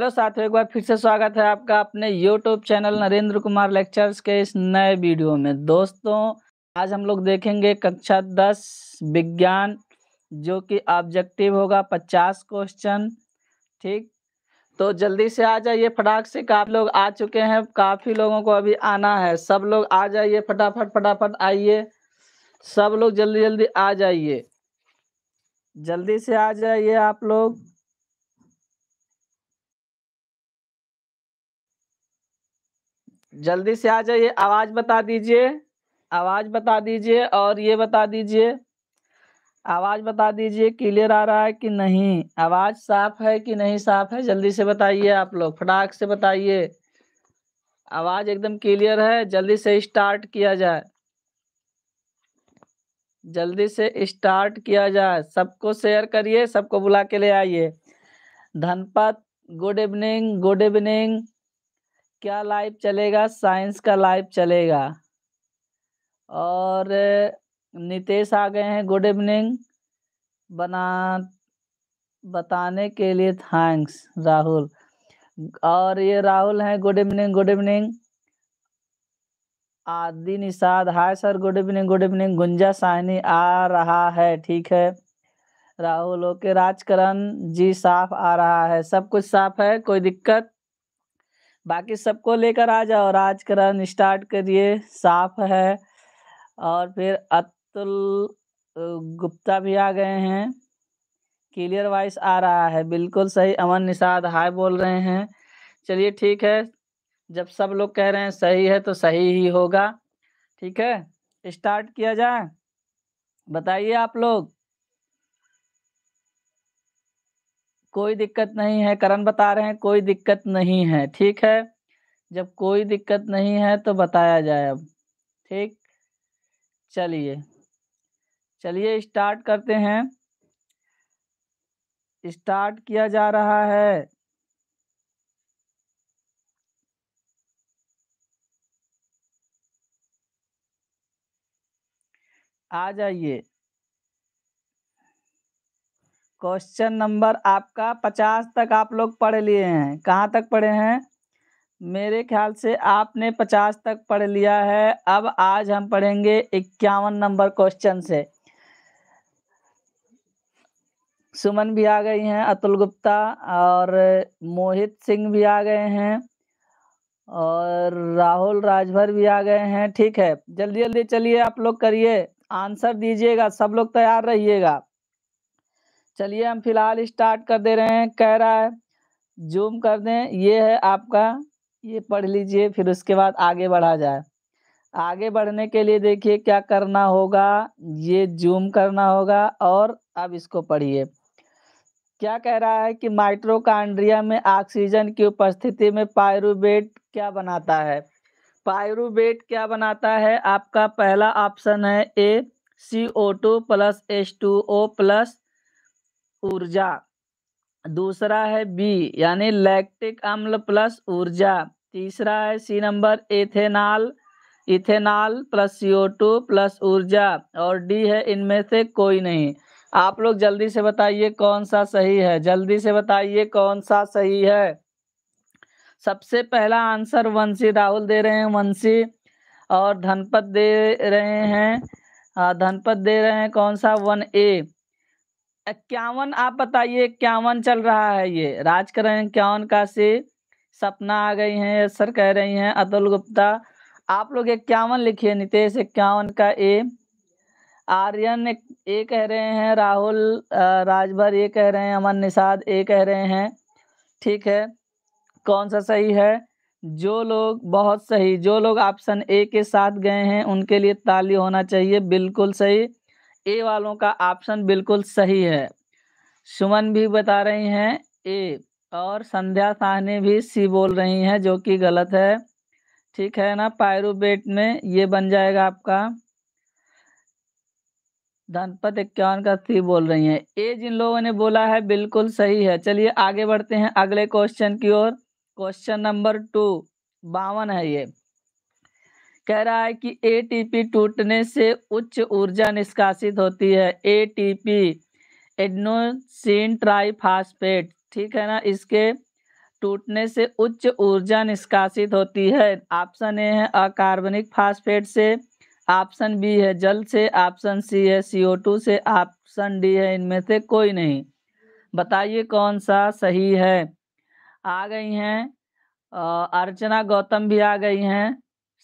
hello साथियों एक बार फिर से स्वागत है आपका अपने YouTube channel Narendra Kumar lectures के इस नए वीडियो में दोस्तों आज हम लोग देखेंगे कक्षा दस विज्ञान जो कि ऑब्जेक्टिव होगा पचास क्वेश्चन ठीक तो जल्दी से आ जाइए फटाक से काफ़ी लोग आ चुके हैं काफ़ी लोगों को अभी आना है सब लोग आ जाइए फटाफट फटाफट आइए सब लोग जल्दी जल्दी आ जाइए जल्दी से आ जाइए आप लोग जल्दी से आ जाइए आवाज बता दीजिए आवाज बता दीजिए और ये बता दीजिए आवाज बता दीजिए क्लियर आ रहा है कि नहीं आवाज साफ है कि नहीं साफ है जल्दी से बताइए आप लोग फटाक से बताइए आवाज एकदम क्लियर है जल्दी से स्टार्ट किया जाए जल्दी से स्टार्ट किया जाए सबको शेयर करिए सबको बुला के ले आइए Dhanpat good evening good evening क्या लाइव चलेगा साइंस का लाइव चलेगा और नितेश आ गए हैं गुड इवनिंग बना बताने के लिए थैंक्स राहुल और ये राहुल हैं good evening good evening Aadi Nishad hi sir good evening good evening Gunja Sahni आ रहा है ठीक है राहुल ओके राजकरण जी साफ आ रहा है सब कुछ साफ है कोई दिक्कत बाकी सबको लेकर आ जाओ और आज रन स्टार्ट करिए साफ है और फिर अतुल गुप्ता भी आ गए हैं क्लियर वॉइस आ रहा है बिल्कुल सही अमन निषाद हाय बोल रहे हैं चलिए ठीक है जब सब लोग कह रहे हैं सही है तो सही ही होगा ठीक है स्टार्ट किया जाए बताइए आप लोग कोई दिक्कत नहीं है करण बता रहे हैं कोई दिक्कत नहीं है ठीक है जब कोई दिक्कत नहीं है तो बताया जाए अब ठीक चलिए चलिए स्टार्ट करते हैं स्टार्ट किया जा रहा है आ जाइए क्वेश्चन नंबर आपका पचास तक आप लोग पढ़ लिए हैं कहाँ तक पढ़े हैं मेरे ख्याल से आपने पचास तक पढ़ लिया है अब आज हम पढ़ेंगे इक्यावन नंबर क्वेश्चन से सुमन भी आ गई हैं अतुल गुप्ता और मोहित सिंह भी आ गए हैं और राहुल राजभर भी आ गए हैं ठीक है जल्दी जल्दी चलिए आप लोग करिए आंसर दीजिएगा सब लोग तैयार रहिएगा चलिए हम फिलहाल स्टार्ट कर दे रहे हैं कह रहा है जूम कर दें ये है आपका ये पढ़ लीजिए फिर उसके बाद आगे बढ़ा जाए आगे बढ़ने के लिए देखिए क्या करना होगा ये जूम करना होगा और अब इसको पढ़िए क्या कह रहा है कि माइट्रोकांड्रिया में ऑक्सीजन की उपस्थिति में पायरूबेट क्या बनाता है पायरूबेट क्या बनाता है आपका पहला ऑप्शन है A C O two plus H two O plus ऊर्जा दूसरा है बी यानी लैक्टिक अम्ल प्लस ऊर्जा तीसरा है C number ethanol ethanol plus C O two plus ऊर्जा और डी है इनमें से कोई नहीं आप लोग जल्दी से बताइए कौन सा सही है जल्दी से बताइए कौन सा सही है सबसे पहला आंसर वंशी राहुल दे रहे हैं वंशी और धनपत दे रहे हैं धनपत दे रहे हैं कौन सा वन ए इक्यावन आप बताइए इक्यावन चल रहा है ये राजकरण इक्यावन का से सपना आ गई है सर कह रही हैं अतुल गुप्ता आप लोग इक्यावन लिखिए नितेश इक्यावन का ए आर्यन ए कह रहे हैं राहुल राजभर ये कह रहे हैं अमन निषाद ए कह रहे हैं ठीक है कौन सा सही है जो लोग बहुत सही जो लोग ऑप्शन ए के साथ गए हैं उनके लिए ताली होना चाहिए बिल्कुल सही ए वालों का ऑप्शन बिल्कुल सही है सुमन भी बता रही हैं ए और संध्या साहनी भी सी बोल रही हैं जो कि गलत है ठीक है ना पायरुबेट में ये बन जाएगा आपका धनपत इक्यावन का सी बोल रही हैं ए जिन लोगों ने बोला है बिल्कुल सही है चलिए आगे बढ़ते हैं अगले क्वेश्चन की ओर क्वेश्चन नंबर टू बावन है ये कह रहा है कि एटीपी टूटने से उच्च ऊर्जा निष्कासित होती है एटीपी एडनोसिन ट्राइफास्फेट ठीक है ना इसके टूटने से उच्च ऊर्जा निष्कासित होती है ऑप्शन ए है अकार्बनिक फास्फेट से ऑप्शन बी है जल से ऑप्शन सी है सीओ टू से ऑप्शन डी है इनमें से कोई नहीं बताइए कौन सा सही है आ गई हैं अर्चना गौतम भी आ गई हैं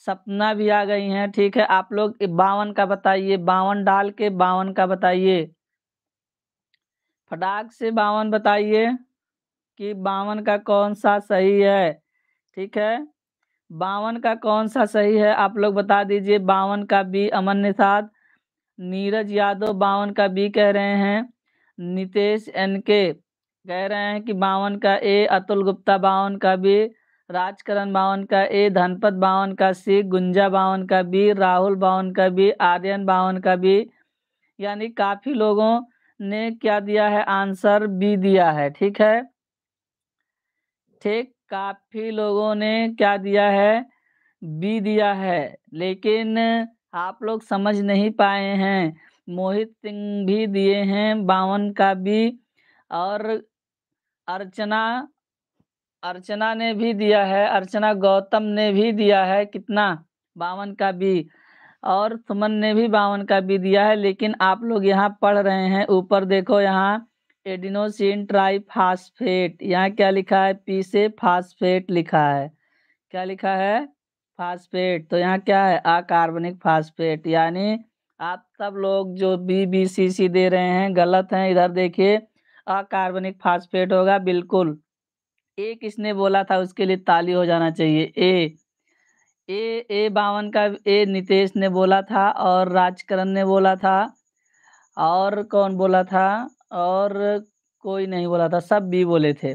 सपना भी आ गई हैं ठीक है आप लोग बावन का बताइए बावन डाल के बावन का बताइए फटाक से बावन बताइए कि बावन का कौन सा सही है ठीक है बावन का कौन सा सही है आप लोग बता दीजिए बावन का बी अमन निषाद नीरज यादव बावन का बी कह रहे हैं नितेश एन के कह रहे हैं कि बावन का ए अतुल गुप्ता बावन का बी राजकरण बावन का ए धनपत बावन का सी गुंजा बावन का बी राहुल बावन का बी आर्यन बावन का बी यानी काफी लोगों ने क्या दिया है आंसर बी दिया है ठीक है ठीक काफी लोगों ने क्या दिया है बी दिया है लेकिन आप लोग समझ नहीं पाए हैं मोहित सिंह भी दिए हैं बावन का बी और अर्चना अर्चना ने भी दिया है अर्चना गौतम ने भी दिया है कितना बावन का बी और सुमन ने भी बावन का बी दिया है लेकिन आप लोग यहाँ पढ़ रहे हैं ऊपर देखो यहाँ एडिनोसिन ट्राइफास्फेट यहाँ क्या लिखा है पी से फास्फेट लिखा है क्या लिखा है फास्फेट तो यहाँ क्या है अकार्बनिक फास्फेट यानी आप सब लोग जो बी बी सी सी दे रहे हैं गलत हैं इधर देखिए अकार्बनिक फास्फेट होगा बिल्कुल ए किसने बोला था उसके लिए ताली हो जाना चाहिए ए ए ए बावन का ए नितेश ने बोला था और राजकरण ने बोला था और कौन बोला था और कोई नहीं बोला था सब बी बोले थे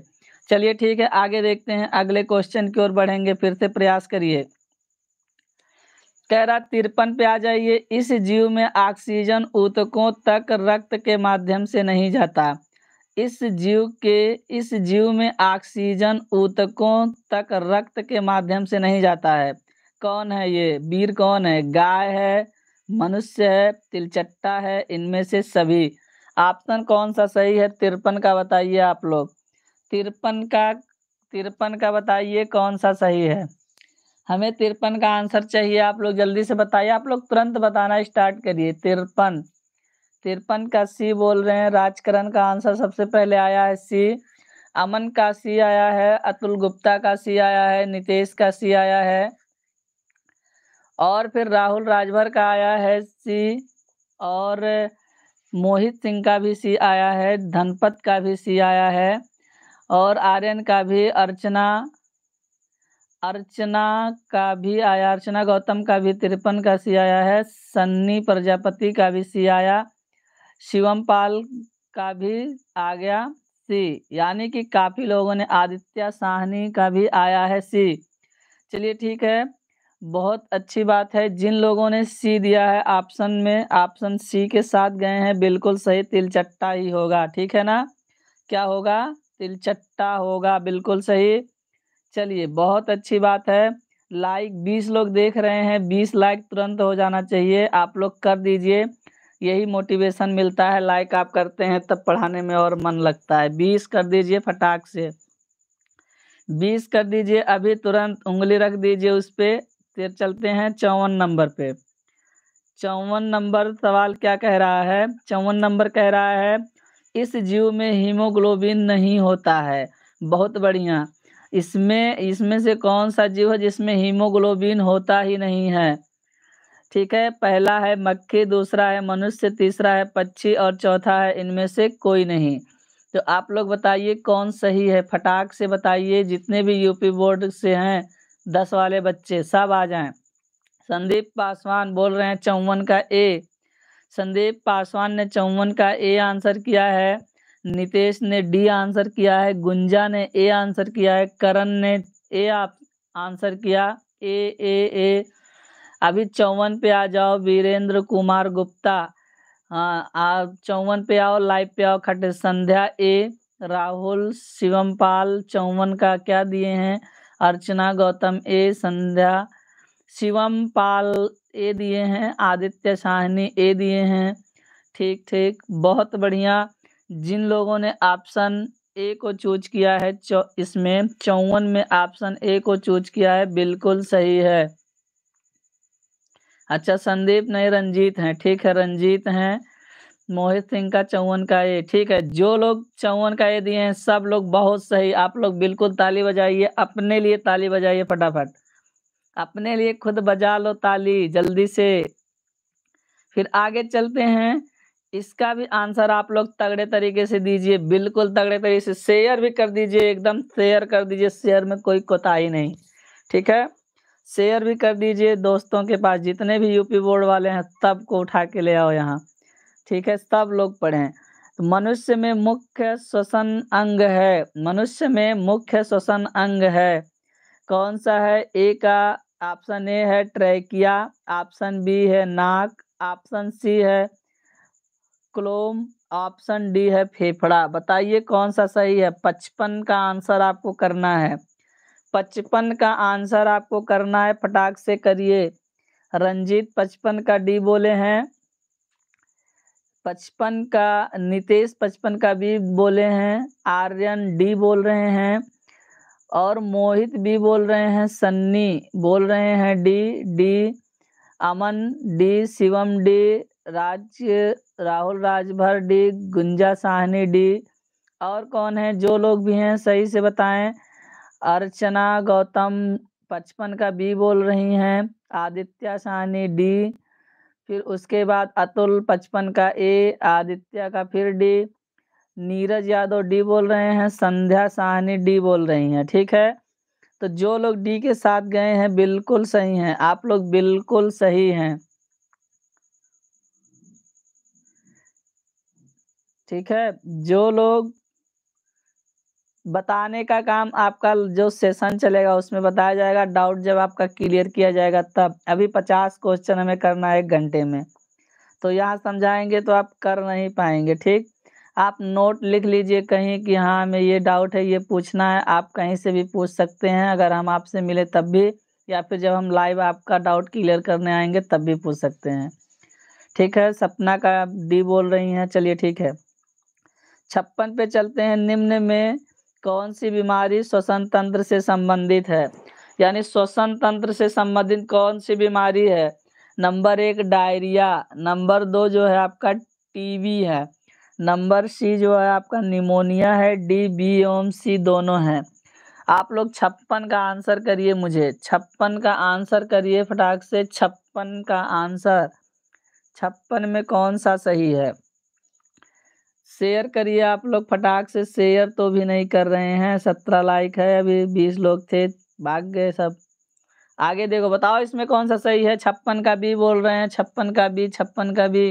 चलिए ठीक है आगे देखते हैं अगले क्वेश्चन की ओर बढ़ेंगे फिर से प्रयास करिए कह रहा तिरपन पे आ जाइए इस जीव में ऑक्सीजन ऊतकों तक रक्त के माध्यम से नहीं जाता इस जीव के इस जीव में ऑक्सीजन ऊतकों तक रक्त के माध्यम से नहीं जाता है कौन है ये वीर कौन है गाय है मनुष्य है तिलचट्टा है इनमें से सभी ऑप्शन कौन सा सही है तिरपन का बताइए आप लोग तिरपन का तिरपन का बताइए कौन सा सही है हमें तिरपन का आंसर चाहिए आप लोग जल्दी से बताइए आप लोग तुरंत बताना स्टार्ट करिए तिरपन तिरपन का सी बोल रहे हैं राजकरण का आंसर सबसे पहले आया है सी अमन का सी आया है अतुल गुप्ता का सी आया है नितेश का सी आया है और फिर राहुल राजभर का आया है सी और मोहित सिंह का भी सी आया है धनपत का भी सी आया है और आर्यन का भी अर्चना अर्चना का भी आया अर्चना गौतम का भी तिरपन का सी आया है सन्नी प्रजापति का भी सी आया शिवम पाल का भी आ गया सी यानी कि काफी लोगों ने आदित्य साहनी का भी आया है सी चलिए ठीक है बहुत अच्छी बात है जिन लोगों ने सी दिया है ऑप्शन में ऑप्शन सी के साथ गए हैं बिल्कुल सही तिलचट्टा ही होगा ठीक है ना क्या होगा तिलचट्टा होगा बिल्कुल सही चलिए बहुत अच्छी बात है लाइक बीस लोग देख रहे हैं बीस लाइक तुरंत हो जाना चाहिए आप लोग कर दीजिए यही मोटिवेशन मिलता है लाइक आप करते हैं तब पढ़ाने में और मन लगता है बीस कर दीजिए फटाक से बीस कर दीजिए अभी तुरंत उंगली रख दीजिए उस पर फिर चलते हैं चौवन नंबर पे चौवन नंबर सवाल क्या कह रहा है चौवन नंबर कह रहा है इस जीव में हीमोग्लोबिन नहीं होता है बहुत बढ़िया इसमें इसमें से कौन सा जीव है जिसमें हीमोग्लोबिन होता ही नहीं है ठीक है पहला है मक्खी दूसरा है मनुष्य तीसरा है पक्षी और चौथा है इनमें से कोई नहीं तो आप लोग बताइए कौन सही है फटाक से बताइए जितने भी यूपी बोर्ड से हैं दस वाले बच्चे सब आ जाएं संदीप पासवान बोल रहे हैं चौवन का ए संदीप पासवान ने चौवन का ए आंसर किया है नितेश ने डी आंसर किया है गुंजा ने ए आंसर किया है करण ने ए आंसर किया ए ए ए अभी चौवन पे आ जाओ वीरेंद्र कुमार गुप्ता हाँ चौवन पे आओ लाइव पे आओ खटे संध्या ए राहुल शिवमपाल चौवन का क्या दिए हैं अर्चना गौतम ए संध्या शिवम पाल ए दिए हैं आदित्य साहनी ए दिए हैं ठीक ठीक बहुत बढ़िया जिन लोगों ने ऑप्शन ए को चूज किया है इसमें चौवन में ऑप्शन ए को चूज किया है बिल्कुल सही है अच्छा संदीप नहीं रंजीत हैं ठीक है रंजीत हैं मोहित सिंह का चौवन का ये ठीक है जो लोग चौवन का ये दिए हैं सब लोग बहुत सही आप लोग बिल्कुल ताली बजाइए अपने लिए ताली बजाइए फटाफट अपने लिए खुद बजा लो ताली जल्दी से फिर आगे चलते हैं इसका भी आंसर आप लोग तगड़े तरीके से दीजिए बिल्कुल तगड़े तरीके से शेयर भी कर दीजिए एकदम शेयर कर दीजिए शेयर में कोई कोताही नहीं ठीक है शेयर भी कर दीजिए दोस्तों के पास जितने भी यूपी बोर्ड वाले हैं सब को उठा के ले आओ यहाँ ठीक है सब लोग पढ़ें तो मनुष्य में मुख्य श्वसन अंग है मनुष्य में मुख्य श्वसन अंग है कौन सा है ए का ऑप्शन ए है ट्रैकिया ऑप्शन बी है नाक ऑप्शन सी है क्लोम ऑप्शन डी है फेफड़ा बताइए कौन सा सही है पचपन का आंसर आपको करना है पचपन का आंसर आपको करना है फटाक से करिए रंजीत पचपन का डी बोले हैं पचपन का नितेश पचपन का बी बोले हैं आर्यन डी बोल रहे हैं और मोहित बी बोल रहे हैं सन्नी बोल रहे हैं D D Aman D Shivam D Raj Rahul Rajbhar D Gunja Sahni D और कौन है जो लोग भी हैं सही से बताएं अर्चना गौतम पचपन का बी बोल रही हैं आदित्य सानी डी फिर उसके बाद अतुल पचपन का ए आदित्य का फिर डी नीरज यादव डी बोल रहे हैं संध्या साहनी डी बोल रही हैं ठीक है तो जो लोग डी के साथ गए हैं बिल्कुल सही हैं आप लोग बिल्कुल सही हैं ठीक है जो लोग बताने का काम आपका जो सेशन चलेगा उसमें बताया जाएगा डाउट जब आपका क्लियर किया जाएगा तब अभी पचास क्वेश्चन हमें करना है एक घंटे में तो यहाँ समझाएंगे तो आप कर नहीं पाएंगे ठीक आप नोट लिख लीजिए कहीं कि हाँ हमें ये डाउट है ये पूछना है आप कहीं से भी पूछ सकते हैं अगर हम आपसे मिले तब भी या फिर जब हम लाइव आपका डाउट क्लियर करने आएंगे तब भी पूछ सकते हैं ठीक है सपना का डी बोल रही हैं चलिए ठीक है छप्पन पे चलते हैं निम्न में कौन सी बीमारी श्वसन तंत्र से संबंधित है यानी श्वसन तंत्र से संबंधित कौन सी बीमारी है नंबर एक डायरिया नंबर दो जो है आपका टीबी है नंबर सी जो है आपका निमोनिया है डी बी एम सी दोनों हैं आप लोग छप्पन का आंसर करिए मुझे छप्पन का आंसर करिए फटाक से छप्पन का आंसर छप्पन में कौन सा सही है शेयर करिए आप लोग फटाक से शेयर तो भी नहीं कर रहे हैं सत्रह लाइक है अभी बीस लोग थे भाग गए सब आगे देखो बताओ इसमें कौन सा सही है छप्पन का बी बोल रहे हैं छप्पन का बी छप्पन का बी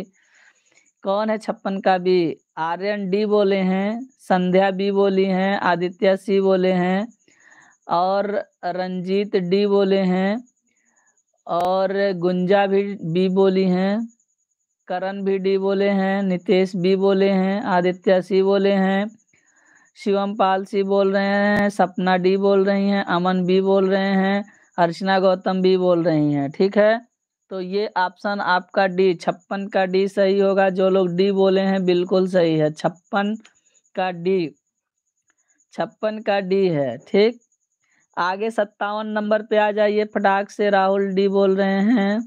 कौन है छप्पन का बी आर्यन डी बोले हैं संध्या बी बोली हैं आदित्य सी बोले हैं और रंजीत डी बोले हैं और गुंजा भी बी बोली हैं करण भी डी बोले हैं नितेश बी बोले हैं आदित्य सी बोले हैं शिवम पाल सी बोल रहे हैं सपना डी बोल रही हैं अमन बी बोल रहे हैं अर्चना गौतम बी बोल रही हैं ठीक है तो ये ऑप्शन आपका डी छप्पन का डी सही होगा जो लोग डी बोले हैं बिल्कुल सही है छप्पन का डी छप्पन का डी है ठीक आगे सत्तावन नंबर पे आ जाइए फटाक से राहुल डी बोल रहे हैं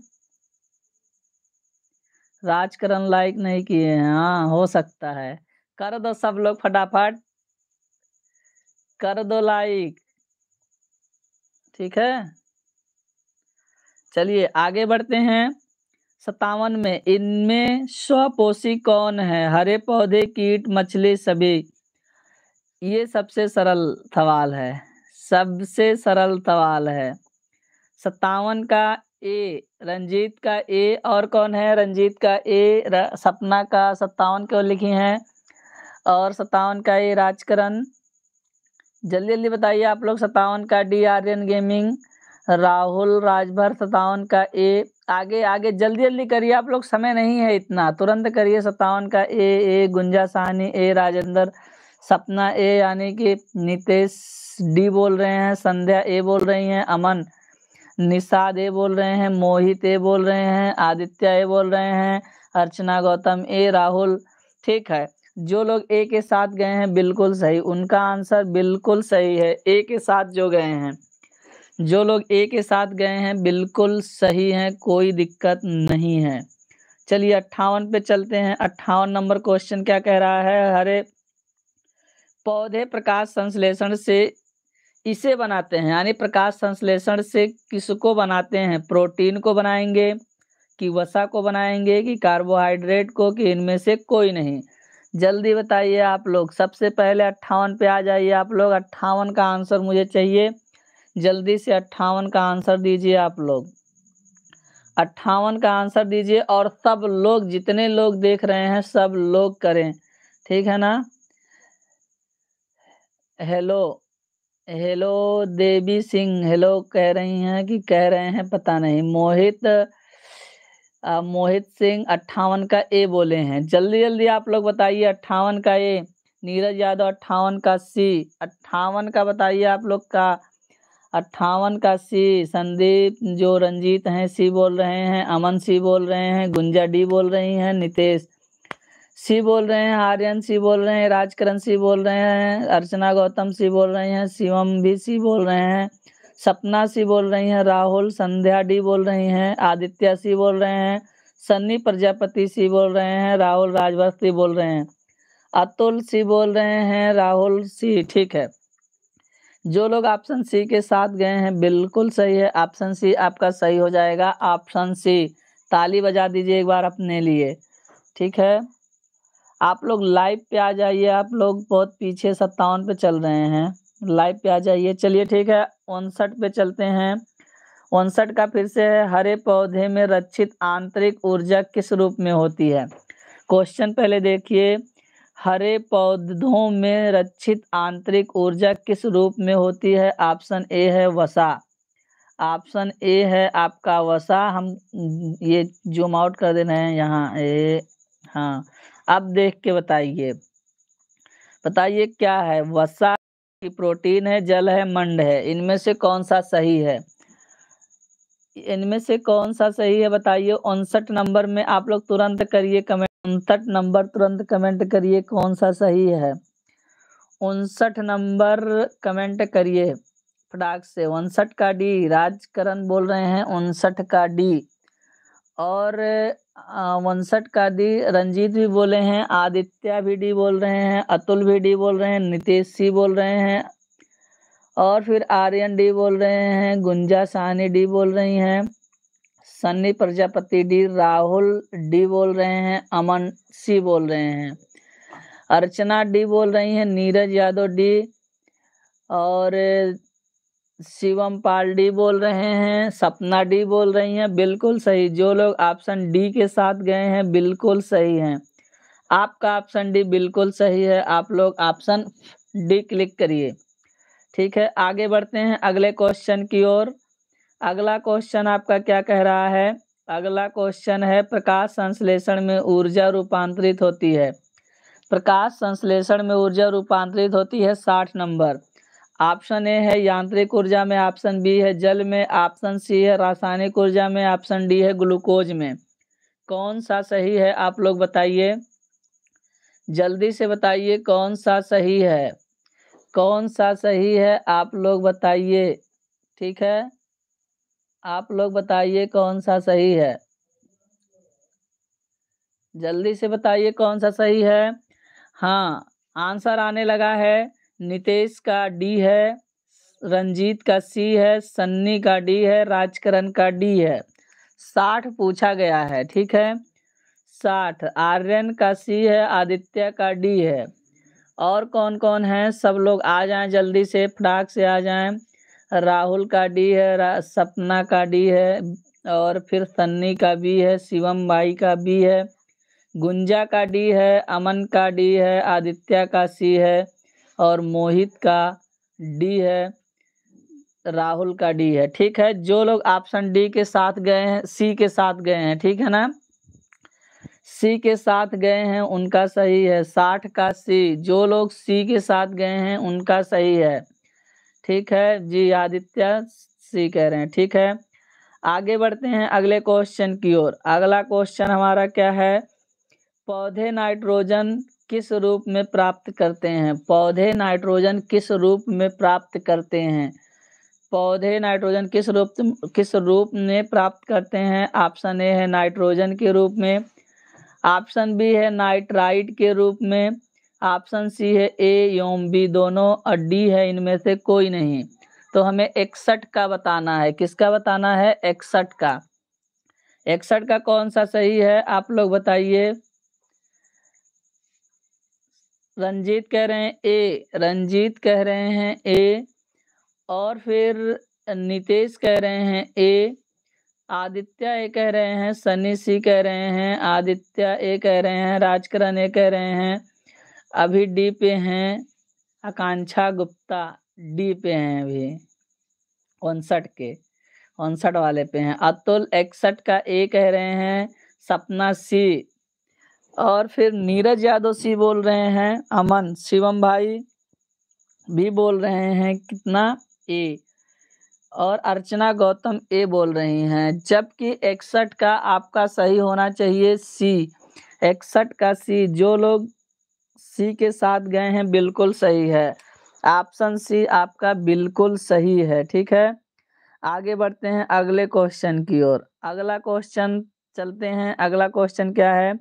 राजकरण लाइक नहीं किए हैं हाँ हो सकता है कर दो सब लोग फटाफट कर दो लाइक ठीक है चलिए आगे बढ़ते हैं सतावन में इनमें स्वपोषी कौन है हरे पौधे कीट मछली सभी ये सबसे सरल सवाल है सबसे सरल सवाल है सत्तावन का ए रंजीत का ए और कौन है रंजीत का ए सपना का सत्तावन क्यों लिखी है और सत्तावन का ए राजकरण जल्दी जल्दी बताइए आप लोग सत्तावन का डी आर्यन गेमिंग राहुल राजभर सत्तावन का ए आगे आगे जल्दी जल्दी करिए आप लोग समय नहीं है इतना तुरंत करिए सत्तावन का ए ए गुंजा सहनी ए राजेंद्र सपना ए यानी कि नितेश डी बोल रहे हैं संध्या ए बोल रही हैं अमन निषाद ए बोल रहे हैं मोहित ए बोल रहे हैं आदित्य ए बोल रहे हैं अर्चना गौतम ए राहुल ठीक है जो लोग ए के साथ गए हैं बिल्कुल सही उनका आंसर बिल्कुल सही है ए के साथ जो गए हैं जो लोग ए के साथ गए हैं बिल्कुल सही हैं कोई दिक्कत नहीं है चलिए अट्ठावन पे चलते हैं अट्ठावन नंबर क्वेश्चन क्या कह रहा है हरे पौधे प्रकाश संश्लेषण से इसे बनाते हैं यानी प्रकाश संश्लेषण से किसको बनाते हैं प्रोटीन को बनाएंगे कि वसा को बनाएंगे कि कार्बोहाइड्रेट को कि इनमें से कोई नहीं जल्दी बताइए आप लोग सबसे पहले अट्ठावन पे आ जाइए आप लोग अट्ठावन का आंसर मुझे चाहिए जल्दी से अट्ठावन का आंसर दीजिए आप लोग अट्ठावन का आंसर दीजिए और सब लोग जितने लोग देख रहे हैं सब लोग करें ठीक है ना hello hello Devi Singh hello कह रही हैं कि कह रहे हैं पता नहीं मोहित आ, मोहित सिंह अट्ठावन का ए बोले हैं जल्दी जल्दी आप लोग बताइए अट्ठावन का ए नीरज यादव अट्ठावन का सी अट्ठावन का बताइए आप लोग का अट्ठावन का सी संदीप जो रंजीत हैं सी बोल रहे हैं अमन सी बोल रहे हैं गुंजा डी बोल रही हैं नितेश सी बोल रहे हैं आर्यन सी बोल रहे हैं राजकरण सी बोल रहे हैं अर्चना गौतम सी बोल रहे हैं शिवम भी सी बोल रहे हैं सपना सी बोल रही हैं राहुल संध्या डी बोल रही हैं आदित्य सी बोल रहे हैं सन्नी प्रजापति सी बोल रहे हैं राहुल राजवस्ती बोल रहे हैं अतुल सी बोल रहे हैं राहुल सी ठीक है जो लोग ऑप्शन सी के साथ गए हैं बिल्कुल सही है ऑप्शन सी आपका सही हो जाएगा ऑप्शन सी ताली बजा दीजिए एक बार अपने लिए ठीक है आप लोग लाइव पे आ जाइए आप लोग बहुत पीछे सत्तावन पे चल रहे हैं लाइव पे आ जाइए चलिए ठीक है उनसठ पे चलते हैं उनसठ का फिर से है हरे पौधे में रक्षित आंतरिक ऊर्जा किस रूप में होती है क्वेश्चन पहले देखिए हरे पौधों में रक्षित आंतरिक ऊर्जा किस रूप में होती है ऑप्शन ए है वसा ऑप्शन ए है आपका वसा हम ये जूम आउट कर दे रहे हैं यहाँ ए हाँ अब देख के बताइए बताइए क्या है वसा की प्रोटीन है जल है मंड है इनमें से कौन सा सही है इनमें से कौन सा सही है बताइए उनसठ नंबर में आप लोग तुरंत करिए कमेंट उनसठ नंबर तुरंत कमेंट करिए कौन सा सही है उनसठ नंबर कमेंट करिए फटाक से उनसठ का डी राजकरण बोल रहे हैं उनसठ का डी और का कादी रंजीत भी बोले हैं आदित्य भी डी बोल रहे हैं अतुल भी डी बोल रहे हैं नितेश सी बोल रहे हैं और फिर आर्यन डी बोल रहे हैं गुंजा सहनी डी बोल रही हैं सन्नी प्रजापति डी राहुल डी बोल रहे हैं अमन सी बोल रहे हैं अर्चना डी बोल रही हैं नीरज यादव डी और शिवम पाल डी बोल रहे हैं सपना डी बोल रही हैं बिल्कुल सही जो लोग ऑप्शन डी के साथ गए हैं बिल्कुल सही हैं आपका ऑप्शन डी बिल्कुल सही है आप लोग ऑप्शन डी क्लिक करिए ठीक है आगे बढ़ते हैं अगले क्वेश्चन की ओर अगला क्वेश्चन आपका क्या कह रहा है अगला क्वेश्चन है प्रकाश संश्लेषण में ऊर्जा रूपांतरित होती है प्रकाश संश्लेषण में ऊर्जा रूपांतरित होती है साठ नंबर ऑप्शन ए है यांत्रिक ऊर्जा में ऑप्शन बी है जल में ऑप्शन सी है रासायनिक ऊर्जा में ऑप्शन डी है ग्लूकोज में कौन सा सही है आप लोग बताइए जल्दी से बताइए कौन सा सही है कौन सा सही है आप लोग बताइए ठीक है आप लोग बताइए कौन सा सही है जल्दी से बताइए कौन सा सही है हाँ आंसर आने लगा है नितेश का डी है रंजीत का सी है सन्नी का डी है राजकरण का डी है साठ पूछा गया है ठीक है साठ आर्यन का सी है आदित्य का डी है और कौन कौन है सब लोग आ जाएं जल्दी से फटाक से आ जाएं राहुल का डी है सपना का डी है और फिर सन्नी का बी है शिवम भाई का बी है गुंजा का डी है अमन का डी है आदित्य का सी है और मोहित का डी है राहुल का डी है ठीक है जो लोग ऑप्शन डी के साथ गए हैं सी के साथ गए हैं ठीक है ना सी के साथ गए हैं उनका सही है साठ का सी जो लोग सी के साथ गए हैं उनका सही है ठीक है जी आदित्य सी कह रहे हैं ठीक है आगे बढ़ते हैं अगले क्वेश्चन की ओर अगला क्वेश्चन हमारा क्या है पौधे नाइट्रोजन किस रूप में प्राप्त करते हैं पौधे नाइट्रोजन किस रूप में प्राप्त करते हैं पौधे नाइट्रोजन किस रूप किस रूप में प्राप्त करते हैं ऑप्शन ए है नाइट्रोजन के रूप में ऑप्शन बी है नाइट्राइड के रूप में ऑप्शन सी है ए एवं बी दोनों और डी है इनमें से कोई नहीं तो हमें इकसठ का बताना है किसका बताना है इकसठ का इकसठ का कौन सा सही है आप लोग बताइए रंजीत कह रहे हैं ए रंजीत कह रहे हैं ए और फिर नितेश कह रहे हैं ए आदित्य ए कह रहे हैं सनी सी कह रहे हैं आदित्य ए कह रहे हैं राजकरण ए कह रहे हैं अभी डी पे हैं आकांक्षा गुप्ता डी पे हैं अभी उनसठ के उनसठ वाले पे हैं अतुल इकसठ का ए कह रहे हैं सपना सी और फिर नीरज यादव सी बोल रहे हैं अमन शिवम भाई भी बोल रहे हैं कितना ए और अर्चना गौतम ए बोल रही हैं जबकि इकसठ का आपका सही होना चाहिए सी इकसठ का सी जो लोग सी के साथ गए हैं बिल्कुल सही है ऑप्शन सी आपका बिल्कुल सही है ठीक है आगे बढ़ते हैं अगले क्वेश्चन की ओर अगला क्वेश्चन चलते हैं अगला क्वेश्चन क्या है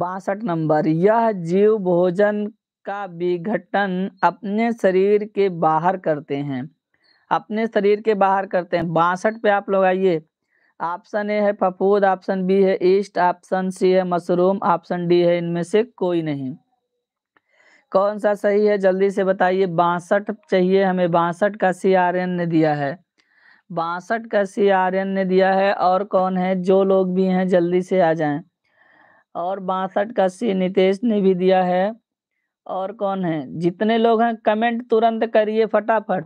बासठ नंबर यह जीव भोजन का विघटन अपने शरीर के बाहर करते हैं अपने शरीर के बाहर करते हैं बासठ पे आप लोग आइए ऑप्शन ए है फफूद ऑप्शन बी है ईस्ट ऑप्शन सी है मशरूम ऑप्शन डी है इनमें से कोई नहीं कौन सा सही है जल्दी से बताइए बासठ चाहिए हमें बासठ का सी आर एन ने दिया है बासठ का सी आर एन ने दिया है और कौन है जो लोग भी हैं जल्दी से आ जाएं और बासठ का सी नितेश ने भी दिया है और कौन है जितने लोग हैं कमेंट तुरंत करिए फटाफट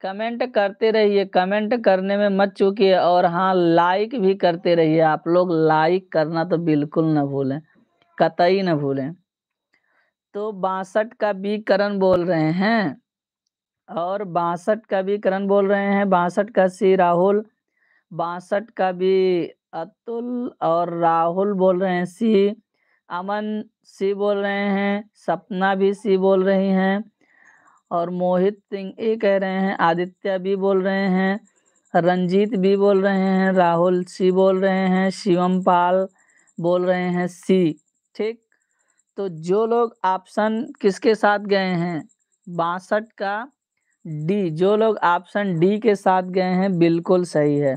कमेंट करते रहिए कमेंट करने में मत चुकी और हाँ लाइक भी करते रहिए आप लोग लाइक करना तो बिल्कुल ना भूलें कतई ना भूलें तो बासठ का भी करण बोल रहे हैं और बासठ का भी करण बोल रहे हैं बासठ का सी राहुल बासठ का भी अतुल और राहुल बोल रहे हैं सी अमन सी बोल रहे हैं सपना भी सी बोल रही हैं और मोहित सिंह ए कह रहे हैं आदित्य भी बोल रहे हैं रंजीत भी बोल रहे हैं राहुल सी बोल रहे हैं शिवम पाल बोल रहे हैं सी ठीक तो जो लोग ऑप्शन किसके साथ गए हैं बासठ का डी जो लोग ऑप्शन डी के साथ गए हैं बिल्कुल सही है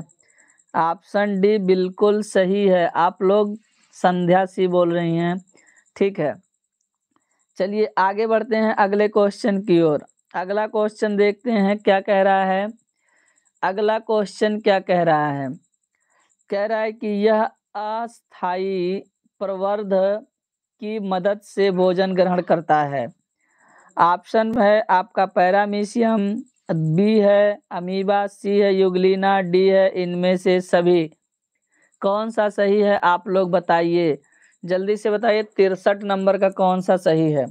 ऑप्शन डी बिल्कुल सही है आप लोग संध्या सी बोल रही हैं ठीक है चलिए आगे बढ़ते हैं अगले क्वेश्चन की ओर अगला क्वेश्चन देखते हैं क्या कह रहा है अगला क्वेश्चन क्या कह रहा है कह रहा है कि यह अस्थाई प्रवर्ध की मदद से भोजन ग्रहण करता है ऑप्शन है आपका पैरामीशियम बी है अमीबा सी है युगलीना डी है इनमें से सभी कौन सा सही है आप लोग बताइए जल्दी से बताइए तिरसठ नंबर का कौन सा सही है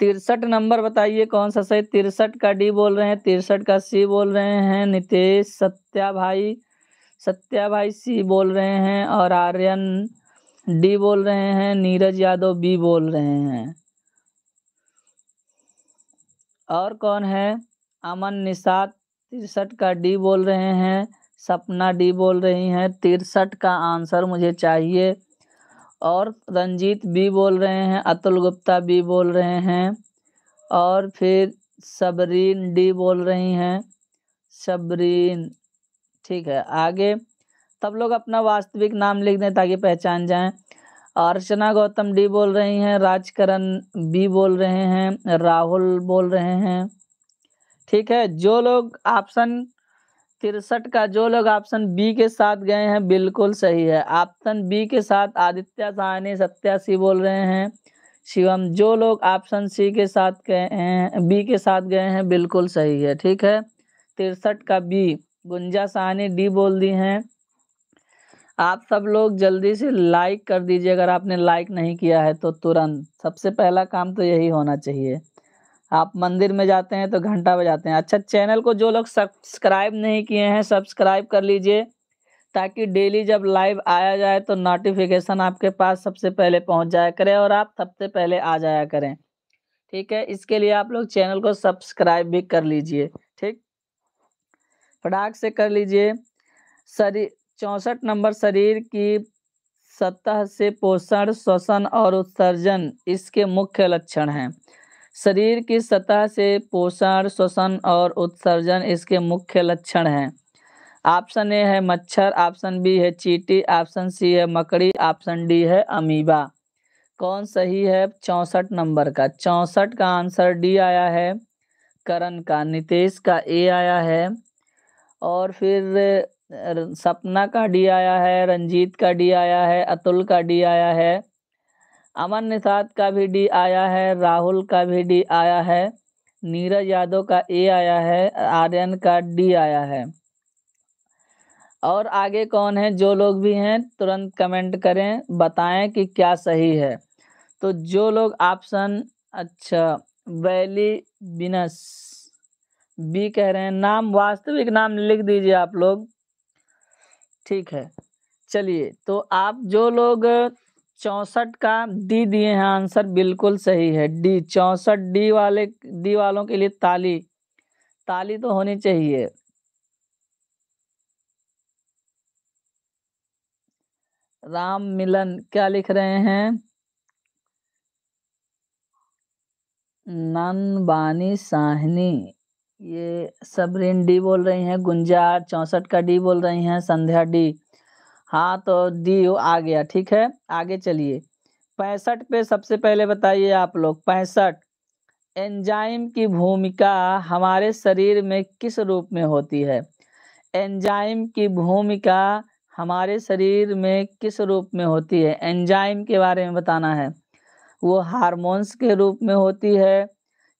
तिरसठ नंबर बताइए कौन सा सही तिरसठ का डी बोल रहे हैं तिरसठ का सी बोल रहे हैं नितेश सत्या भाई सत्या भाई सी बोल रहे हैं और आर्यन डी बोल रहे हैं नीरज यादव बी बोल रहे हैं और कौन है अमन निषाद तिरसठ का डी बोल रहे हैं सपना डी बोल रही हैं तिरसठ का आंसर मुझे चाहिए और रंजीत बी बोल रहे हैं अतुल गुप्ता बी बोल रहे हैं और फिर सबरीन डी बोल रही हैं सबरीन ठीक है आगे तब लोग अपना वास्तविक नाम लिख दें ताकि पहचान जाएं अर्चना गौतम डी बोल रही हैं राजकरण बी बोल रहे हैं राहुल बोल रहे हैं ठीक है जो लोग ऑप्शन तिरसठ का जो लोग ऑप्शन बी के साथ गए हैं बिल्कुल सही है ऑप्शन बी के साथ आदित्य सहनी सत्यासी बोल रहे हैं शिवम जो लोग ऑप्शन सी के साथ गए हैं बी के साथ गए हैं बिल्कुल सही है ठीक है तिरसठ का बी गुंजा सहनी डी बोल दी हैं आप सब लोग जल्दी से लाइक कर दीजिए अगर आपने लाइक नहीं किया है तो तुरंत सबसे पहला काम तो यही होना चाहिए आप मंदिर में जाते हैं तो घंटा बजाते हैं अच्छा चैनल को जो लोग सब्सक्राइब नहीं किए हैं सब्सक्राइब कर लीजिए ताकि डेली जब लाइव आया जाए तो नोटिफिकेशन आपके पास सबसे पहले पहुंच जाया करें और आप सबसे पहले आ जाया करें ठीक है इसके लिए आप लोग चैनल को सब्सक्राइब भी कर लीजिए ठीक फटाक से कर लीजिए शरीर चौसठ नंबर शरीर की सतह से पोषण श्वसन और उत्सर्जन इसके मुख्य लक्षण हैं शरीर की सतह से पोषण श्वसन और उत्सर्जन इसके मुख्य लक्षण हैं ऑप्शन ए है मच्छर ऑप्शन बी है चीटी ऑप्शन सी है मकड़ी ऑप्शन डी है अमीबा कौन सही है चौंसठ नंबर का चौंसठ का आंसर डी आया है करण का नितेश का ए आया है और फिर सपना का डी आया है रंजीत का डी आया है अतुल का डी आया है अमन निषाद का भी डी आया है राहुल का भी डी आया है नीरज यादव का ए आया है आर्यन का डी आया है और आगे कौन है जो लोग भी हैं तुरंत कमेंट करें बताएं कि क्या सही है तो जो लोग ऑप्शन अच्छा वैली बिनस बी कह रहे हैं नाम वास्तविक नाम लिख दीजिए आप लोग ठीक है चलिए तो आप जो लोग चौसठ का डी दिए हैं आंसर बिल्कुल सही है डी चौसठ डी वाले डी वालों के लिए ताली ताली तो होनी चाहिए राम मिलन क्या लिख रहे हैं नन बानी साहनी ये सबरीन डी बोल रही हैं गुंजा चौसठ का डी बोल रही हैं संध्या डी हाँ तो डी आ गया ठीक है आगे चलिए पैंसठ पे सबसे पहले बताइए आप लोग पैंसठ एंजाइम की भूमिका हमारे शरीर में किस रूप में होती है एंजाइम की भूमिका हमारे शरीर में किस रूप में होती है एंजाइम के बारे में बताना है वो हार्मोन्स के रूप में होती है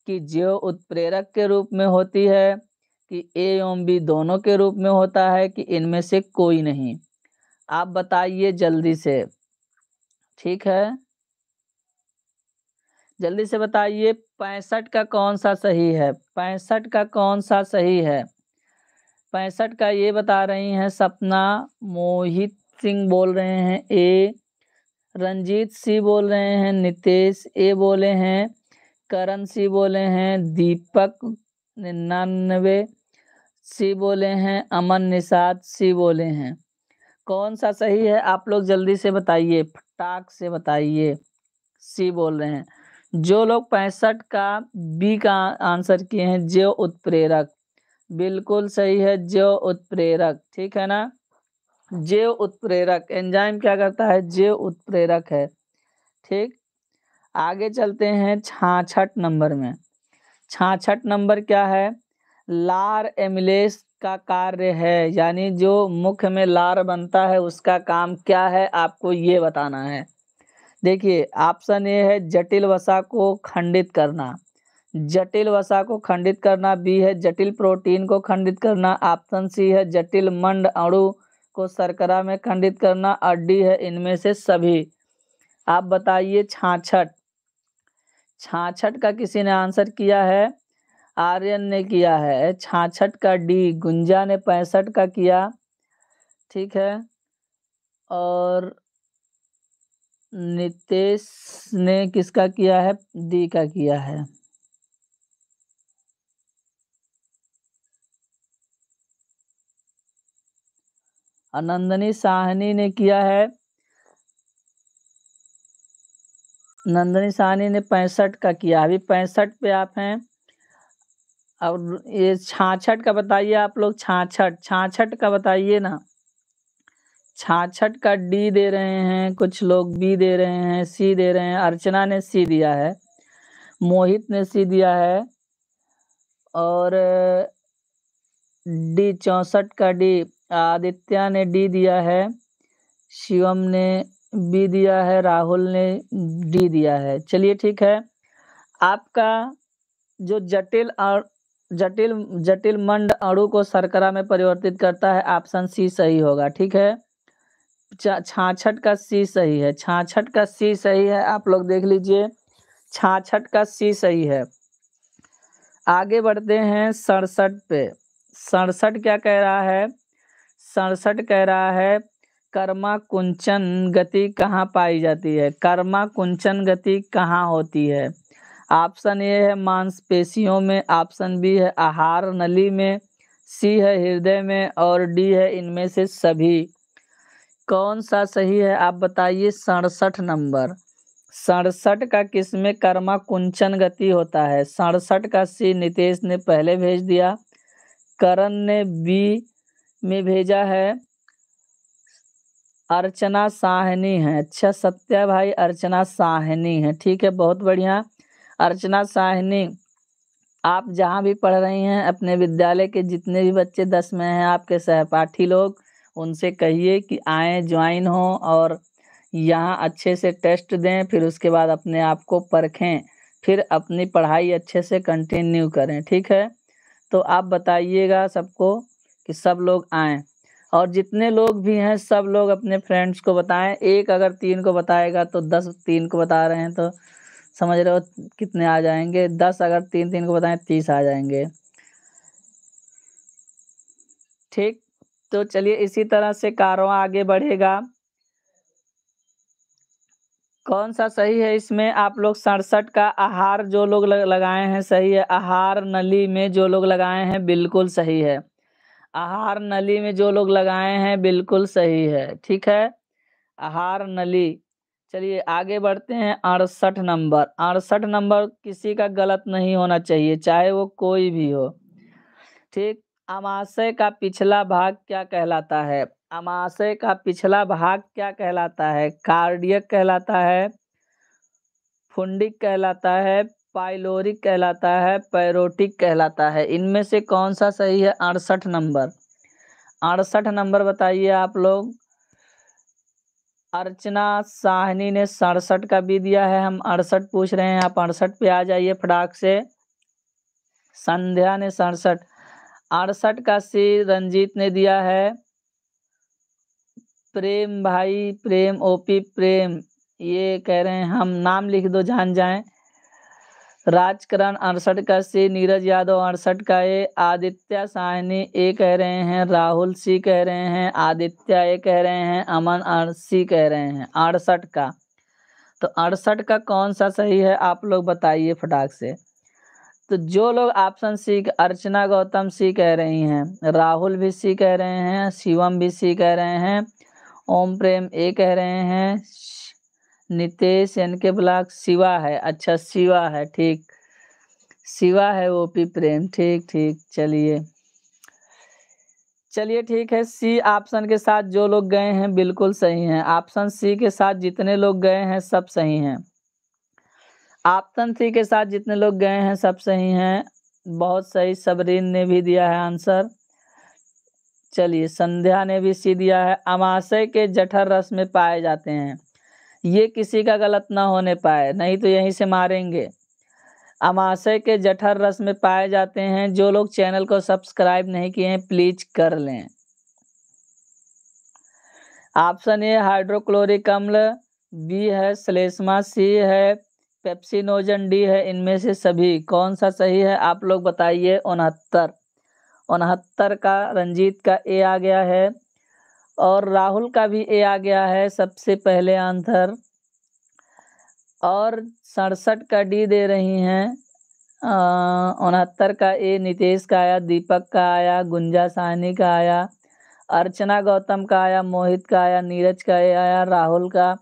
कि जीव उत्प्रेरक के रूप में होती है कि ए एवं बी दोनों के रूप में होता है कि इनमें से कोई नहीं आप बताइए जल्दी से ठीक है जल्दी से बताइए पैंसठ का कौन सा सही है पैंसठ का कौन सा सही है पैंसठ का ये बता रही हैं सपना मोहित सिंह बोल रहे हैं ए रंजीत सी बोल रहे हैं नितेश ए बोले हैं करण सी बोले हैं दीपक निन्यानवे सी बोले हैं अमन निषाद सी बोले हैं कौन सा सही है आप लोग जल्दी से बताइए फटाक से बताइए सी बोल रहे हैं जो लोग पैंसठ का बी का आंसर किए हैं जैव उत्प्रेरक बिल्कुल सही है जैव उत्प्रेरक ठीक है ना जैव उत्प्रेरक एंजाइम क्या करता है जैव उत्प्रेरक है ठीक आगे चलते हैं छाछठ नंबर में छाछठ नंबर क्या है लार एमिलेस का कार्य है यानी जो मुख में लार बनता है उसका काम क्या है आपको ये बताना है देखिए ऑप्शन ए है जटिल वसा को खंडित करना जटिल वसा को खंडित करना बी है जटिल प्रोटीन को खंडित करना ऑप्शन सी है जटिल मंड अणु को शर्करा में खंडित करना और डी है इनमें से सभी आप बताइए छाछठ छाछठ का किसी ने आंसर किया है आर्यन ने किया है छाछठ का डी गुंजा ने पैंसठ का किया ठीक है और नितेश ने किसका किया है डी का किया है अनंदनी साहनी ने किया है नंदनी सहनी ने पैंसठ का किया अभी पैंसठ पे आप हैं और ये छाछठ का बताइए आप लोग छाछठ छाछठ का बताइए ना छाछठ का डी दे रहे हैं कुछ लोग बी दे रहे हैं सी दे रहे हैं अर्चना ने सी दिया है मोहित ने सी दिया है और डी चौंसठ का डी आदित्य ने डी दिया है शिवम ने बी दिया है राहुल ने डी दिया है चलिए ठीक है आपका जो जटिल और जटिल जटिल मंड अणु को सरकरा में परिवर्तित करता है ऑप्शन सी सही होगा ठीक है छाछठ का सी सही है छाछठ का सी सही है आप लोग देख लीजिए छाछठ का सी सही है आगे बढ़ते हैं सड़सठ पे सड़सठ क्या कह रहा है सड़सठ कह रहा है कर्मा कुंचन गति कहाँ पाई जाती है कर्मा कुंचन गति कहाँ होती है ऑप्शन ए है मांसपेशियों में ऑप्शन बी है आहार नली में सी है हृदय में और डी है इनमें से सभी कौन सा सही है आप बताइए सड़सठ नंबर सड़सठ का किस में कर्मा कुंचन गति होता है सड़सठ का सी नितेश ने पहले भेज दिया करण ने बी में भेजा है अर्चना साहनी है अच्छा सत्या भाई अर्चना साहनी है ठीक है बहुत बढ़िया अर्चना साहनी आप जहाँ भी पढ़ रही हैं अपने विद्यालय के जितने भी बच्चे दस में हैं आपके सहपाठी लोग उनसे कहिए कि आए ज्वाइन हो और यहाँ अच्छे से टेस्ट दें फिर उसके बाद अपने आप को परखें फिर अपनी पढ़ाई अच्छे से कंटिन्यू करें ठीक है तो आप बताइएगा सबको कि सब लोग आएँ और जितने लोग भी हैं सब लोग अपने फ्रेंड्स को बताएं एक अगर तीन को बताएगा तो दस तीन को बता रहे हैं तो समझ रहे हो कितने आ जाएंगे दस अगर तीन तीन को बताएं तीस आ जाएंगे ठीक तो चलिए इसी तरह से कारवा आगे बढ़ेगा कौन सा सही है इसमें आप लोग सड़सठ का आहार जो लोग लगाए हैं सही है आहार नली में जो लोग लगाए हैं बिल्कुल सही है आहार नली में जो लोग लगाए हैं बिल्कुल सही है ठीक है आहार नली चलिए आगे बढ़ते हैं अड़सठ नंबर अड़सठ नंबर किसी का गलत नहीं होना चाहिए चाहे वो कोई भी हो ठीक अमाशय का पिछला भाग क्या कहलाता है अमाशय का पिछला भाग क्या कहलाता है कार्डियक कहलाता है फुंडिक कहलाता है पाइलोरिक कहलाता है पैरोटिक कहलाता है इनमें से कौन सा सही है अड़सठ नंबर अड़सठ नंबर बताइए आप लोग अर्चना साहनी ने सड़सठ का भी दिया है हम अड़सठ पूछ रहे हैं आप अड़सठ पे आ जाइए फटाक से संध्या ने सड़सठ अड़सठ का सी रंजीत ने दिया है प्रेम भाई प्रेम ओपी प्रेम ये कह रहे हैं हम नाम लिख दो जान जाएं राजकरण अड़सठ का सी नीरज यादव अड़सठ का ए आदित्य साहनी ए कह रहे हैं राहुल सी कह रहे हैं आदित्य ए कह रहे हैं अमन सी कह रहे हैं अड़सठ का तो अड़सठ का कौन सा सही है आप लोग बताइए फटाक से तो जो लोग ऑप्शन सी अर्चना गौतम सी कह रही हैं राहुल भी सी कह रहे हैं शिवम भी सी कह रहे हैं ओम प्रेम ए कह रहे हैं Nitesh N K block Shiva है अच्छा शिवा है ठीक शिवा है ओपी प्रेम ठीक ठीक चलिए चलिए ठीक है सी ऑप्शन के साथ जो लोग गए हैं बिल्कुल सही हैं ऑप्शन सी के साथ जितने लोग गए हैं सब सही हैं ऑप्शन सी के साथ जितने लोग गए हैं सब सही हैं बहुत सही सबरीन ने भी दिया है आंसर चलिए संध्या ने भी सी दिया है अमाशय के जठर रस में पाए जाते हैं ये किसी का गलत ना होने पाए नहीं तो यहीं से मारेंगे अमाशय के जठर रस में पाए जाते हैं जो लोग चैनल को सब्सक्राइब नहीं किए हैं प्लीज कर लें ऑप्शन ए हाइड्रोक्लोरिक अम्ल बी है स्लेसमा सी है पेप्सिनोजन डी है इनमें से सभी कौन सा सही है आप लोग बताइए उनहत्तर उनहत्तर का रंजीत का ए आ गया है और राहुल का भी ए आ गया है सबसे पहले आंसर और सड़सठ का डी दे रही हैं उनहत्तर का ए नितेश का आया दीपक का आया गुंजा साहनी का आया अर्चना गौतम का आया मोहित का आया नीरज का ए आया राहुल का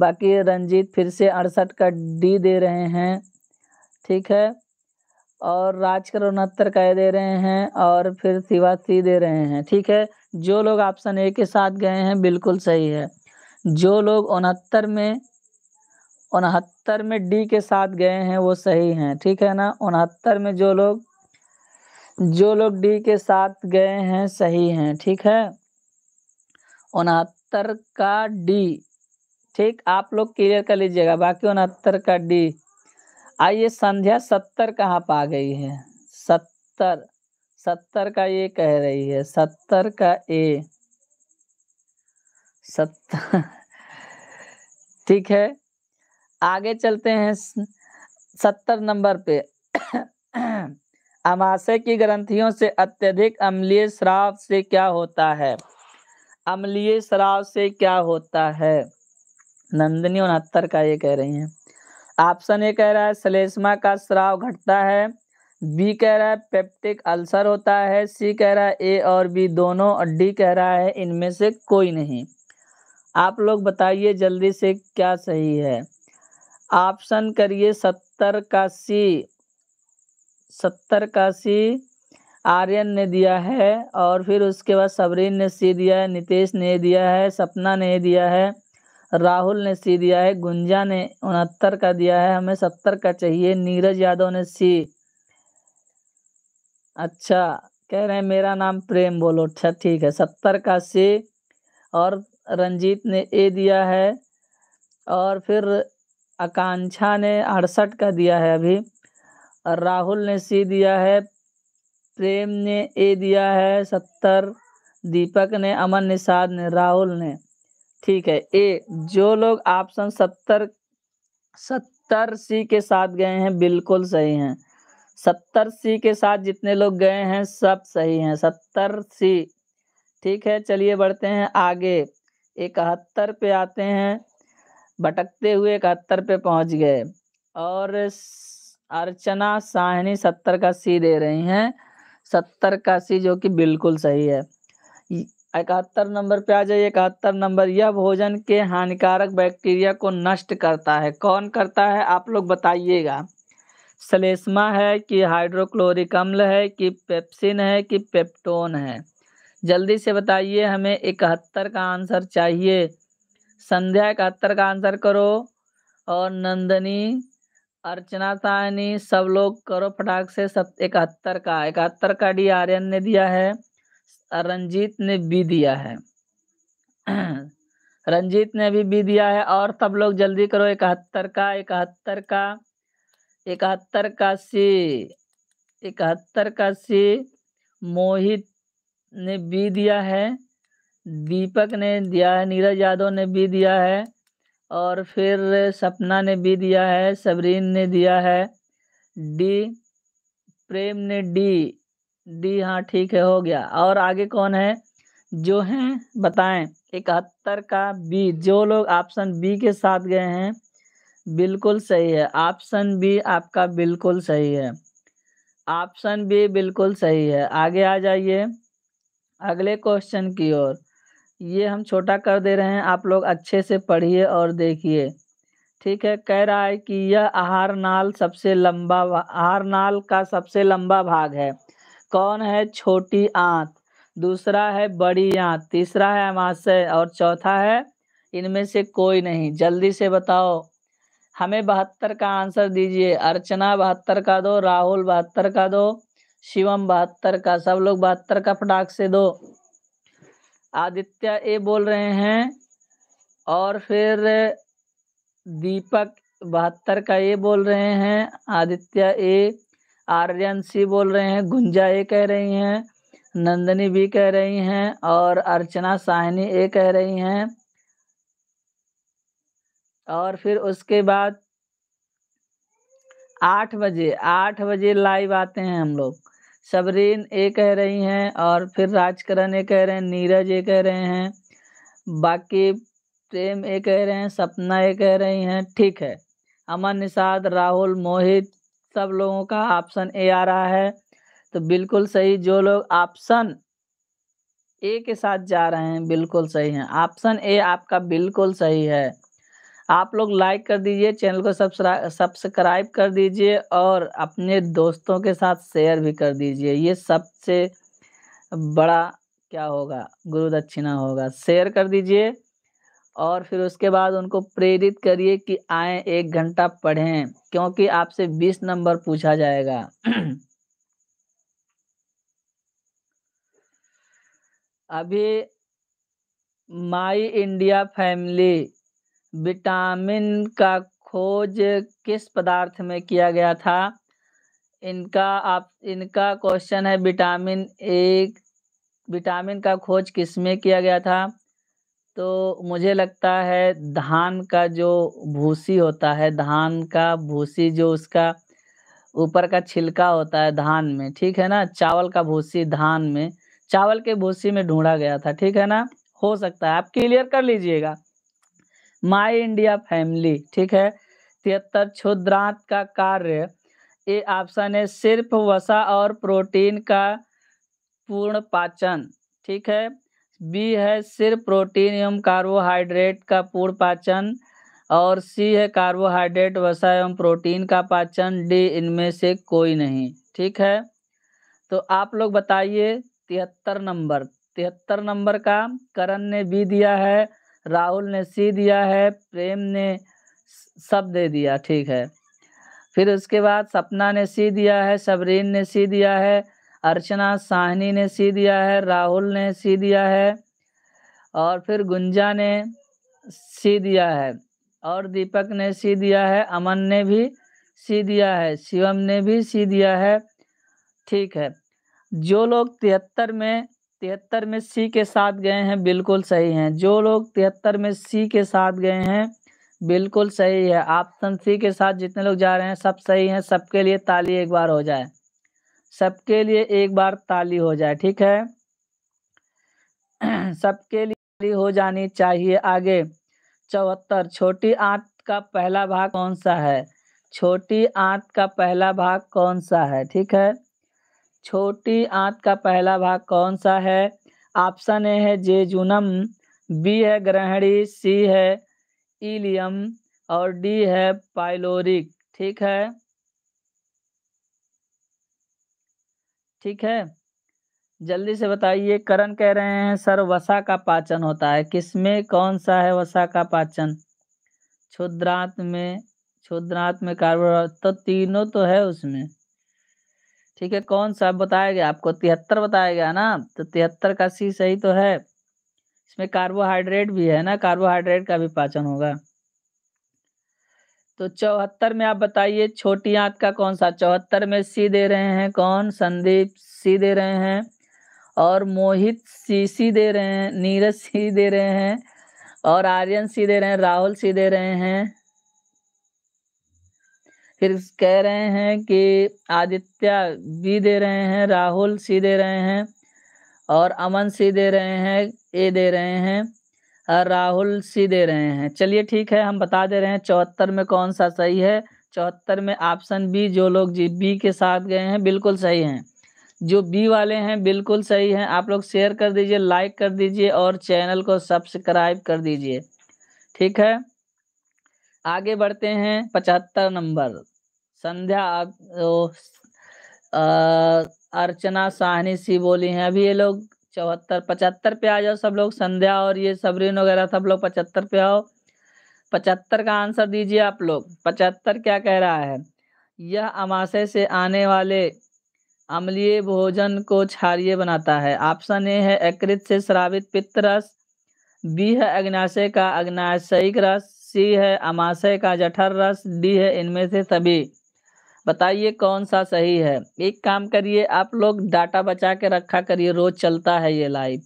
बाकी रंजीत फिर से अड़सठ का डी दे रहे हैं ठीक है और राज उनहत्तर कह दे रहे हैं और फिर सी दे रहे हैं ठीक है जो लोग ऑप्शन ए के साथ गए हैं बिल्कुल सही है जो लोग उनहत्तर में उनहत्तर में डी के साथ गए हैं वो सही हैं ठीक है ना उनहत्तर में जो लोग जो लोग डी के साथ गए हैं सही हैं ठीक है उनहत्तर का डी ठीक आप लोग क्लियर कर लीजिएगा बाकी उनहत्तर का डी आइए संध्या सत्तर कहाँ पा गई है सत्तर सत्तर का ये कह रही है सत्तर का ए सत्तर ठीक है आगे चलते हैं सत्तर नंबर पे अमाशय की ग्रंथियों से अत्यधिक अम्लीय श्राव से क्या होता है अम्लीय श्राव से क्या होता है नंदिनी उनहत्तर का ये कह रही हैं ऑप्शन ए कह रहा है सलेसमा का स्राव घटता है बी कह रहा है पेप्टिक अल्सर होता है सी कह रहा है ए और बी दोनों और डी कह रहा है इनमें से कोई नहीं आप लोग बताइए जल्दी से क्या सही है ऑप्शन करिए सत्तर का सी सत्तर का सी आर्यन ने दिया है और फिर उसके बाद सबरीन ने सी दिया है नितेश ने दिया है सपना ने दिया है राहुल ने सी दिया है गुंजा ने उनहत्तर का दिया है हमें सत्तर का चाहिए नीरज यादव ने सी अच्छा कह रहे हैं मेरा नाम प्रेम बोलो अच्छा ठीक है सत्तर का सी और रंजीत ने ए दिया है और फिर आकांक्षा ने अड़सठ का दिया है अभी और राहुल ने सी दिया है प्रेम ने ए दिया है सत्तर दीपक ने अमन निषाद ने राहुल ने ठीक है ए जो लोग ऑप्शन सत्तर सत्तर सी के साथ गए हैं बिल्कुल सही हैं सत्तर सी के साथ जितने लोग गए हैं सब सही हैं सत्तर सी ठीक है चलिए बढ़ते हैं आगे इकहत्तर पे आते हैं भटकते हुए इकहत्तर पे पहुंच गए और अर्चना साहनी सत्तर का सी दे रही हैं सत्तर का सी जो कि बिल्कुल सही है इकहत्तर नंबर पे आ जाइए इकहत्तर नंबर यह भोजन के हानिकारक बैक्टीरिया को नष्ट करता है कौन करता है आप लोग बताइएगा सलेस्मा है कि हाइड्रोक्लोरिक अम्ल है कि पेप्सिन है कि पेप्टोन है जल्दी से बताइए हमें इकहत्तर का आंसर चाहिए संध्या इकहत्तर का आंसर करो और नंदनी अर्चना सायनी सब लोग करो फटाक से सब इकहत्तर का इकहत्तर का डी आर्यन ने दिया है रंजीत ने बी दिया है रंजीत ने भी बी दिया है और सब लोग जल्दी करो इकहत्तर का इकहत्तर का इकहत्तर का सी इकहत्तर का सी मोहित ने बी दिया है दीपक ने दिया है नीरज यादव ने बी दिया है और फिर सपना ने बी दिया है सबरीन ने दिया है डी प्रेम ने डी डी हाँ ठीक है हो गया और आगे कौन है जो हैं बताएं इकहत्तर का बी जो लोग ऑप्शन बी के साथ गए हैं बिल्कुल सही है ऑप्शन बी आपका बिल्कुल सही है ऑप्शन बी बिल्कुल सही है आगे आ जाइए अगले क्वेश्चन की ओर ये हम छोटा कर दे रहे हैं आप लोग अच्छे से पढ़िए और देखिए ठीक है कह रहा है कि यह आहार नाल सबसे लंबा आहार नाल का सबसे लंबा भाग है कौन है छोटी आंत दूसरा है बड़ी आंत तीसरा है अमाशय और चौथा है इनमें से कोई नहीं जल्दी से बताओ हमें बहत्तर का आंसर दीजिए अर्चना बहत्तर का दो राहुल बहत्तर का दो शिवम बहत्तर का सब लोग बहत्तर का फटाक से दो आदित्य ए बोल रहे हैं और फिर दीपक बहत्तर का ये बोल रहे हैं आदित्य ए आर्यन सी बोल रहे हैं गुंजा ए कह रही हैं नंदनी भी कह रही हैं और अर्चना साहनी ए कह रही हैं और फिर उसके बाद आठ बजे आठ बजे लाइव आते हैं हम लोग सबरीन ए कह रही हैं और फिर राजकरण ए कह रहे हैं नीरज ए कह रहे हैं बाकी प्रेम ए कह रहे हैं सपना ए कह रही हैं ठीक है अमन निषाद राहुल मोहित सब लोगों का ऑप्शन ए आ रहा है तो बिल्कुल सही जो लोग ऑप्शन ए के साथ जा रहे हैं बिल्कुल सही है ऑप्शन ए आपका बिल्कुल सही है आप लोग लाइक कर दीजिए चैनल को सब्सक्राइब कर दीजिए और अपने दोस्तों के साथ शेयर भी कर दीजिए ये सबसे बड़ा क्या होगा गुरु दक्षिणा होगा शेयर कर दीजिए और फिर उसके बाद उनको प्रेरित करिए कि आए एक घंटा पढ़ें क्योंकि आपसे बीस नंबर पूछा जाएगा अभी माई इंडिया फैमिली विटामिन का खोज किस पदार्थ में किया गया था इनका आप इनका क्वेश्चन है विटामिन ए विटामिन का खोज किस में किया गया था तो मुझे लगता है धान का जो भूसी होता है धान का भूसी जो उसका ऊपर का छिलका होता है धान में ठीक है ना चावल का भूसी धान में चावल के भूसी में ढूंढा गया था ठीक है ना हो सकता है आप क्लियर कर लीजिएगा माई इंडिया फैमिली ठीक है तिहत्तर क्षुद्रांत का कार्य ये ऑप्शन है सिर्फ वसा और प्रोटीन का पूर्ण पाचन ठीक है बी है सिर्फ प्रोटीन एवं कार्बोहाइड्रेट का पूर्ण पाचन और सी है कार्बोहाइड्रेट वसा एवं प्रोटीन का पाचन डी इनमें से कोई नहीं ठीक है तो आप लोग बताइए तिहत्तर नंबर तिहत्तर नंबर का करण ने बी दिया है राहुल ने सी दिया है प्रेम ने सब दे दिया ठीक है फिर उसके बाद सपना ने सी दिया है सबरीन ने सी दिया है अर्चना साहनी ने सी दिया है राहुल ने सी दिया है और फिर गुंजा ने सी दिया है और दीपक ने सी दिया है अमन ने भी सी दिया है शिवम ने भी सी दिया है ठीक है जो लोग तिहत्तर में तिहत्तर में सी के साथ गए हैं बिल्कुल सही हैं जो लोग तिहत्तर में सी के साथ गए हैं बिल्कुल सही है ऑप्शन सी के साथ जितने लोग जा रहे हैं सब सही हैं सबके लिए ताली एक बार हो जाए सबके लिए एक बार ताली हो जाए ठीक है सबके लिए ताली हो जानी चाहिए आगे चौहत्तर छोटी आंत का पहला भाग कौन सा है छोटी आंत का पहला भाग कौन सा है ठीक है छोटी आंत का पहला भाग कौन सा है ऑप्शन ए है जे जूनम बी है ग्रहणी सी है इलियम और डी है पाइलोरिक ठीक है ठीक है जल्दी से बताइए करण कह रहे हैं सर वसा का पाचन होता है किसमें कौन सा है वसा का पाचन क्षुद्रांत में क्षुद्रांत में कार्बोहाइड्रेट तो तीनों तो है उसमें ठीक है कौन सा बताया गया आपको तिहत्तर बताया गया ना तो तिहत्तर का सी सही तो है इसमें कार्बोहाइड्रेट भी है ना कार्बोहाइड्रेट का भी पाचन होगा तो चौहत्तर में आप बताइए छोटी आंत का कौन सा चौहत्तर में सी दे रहे हैं कौन संदीप सी दे रहे हैं और मोहित सी सी दे रहे हैं नीरज सी दे रहे हैं और आर्यन सी दे रहे हैं राहुल सी दे रहे हैं फिर कह रहे हैं कि आदित्य बी दे रहे हैं राहुल सी दे रहे हैं और अमन सी दे रहे हैं ए दे रहे हैं राहुल सी दे रहे हैं चलिए ठीक है हम बता दे रहे हैं चौहत्तर में कौन सा सही है चौहत्तर में ऑप्शन बी जो लोग जी बी के साथ गए हैं बिल्कुल सही हैं जो बी वाले हैं बिल्कुल सही हैं आप लोग शेयर कर दीजिए लाइक कर दीजिए और चैनल को सब्सक्राइब कर दीजिए ठीक है आगे बढ़ते हैं पचहत्तर नंबर संध्या अर्चना साहनी सी बोली हैं अभी ये लोग चौहत्तर पचहत्तर पे आ जाओ सब लोग संध्या और ये सबरीन वगैरह सब लोग पचहत्तर पे आओ पचहत्तर का आंसर दीजिए आप लोग पचहत्तर क्या कह रहा है यह अमाशय से आने वाले अम्लीय भोजन को क्षारिय बनाता है ऑप्शन ए है एकृत से श्रावित पित्त रस बी है अग्नाशय का अग्नाशयिक रस सी है अमाशय का जठर रस डी है इनमें से सभी बताइए कौन सा सही है एक काम करिए आप लोग डाटा बचा के रखा करिए रोज चलता है ये लाइव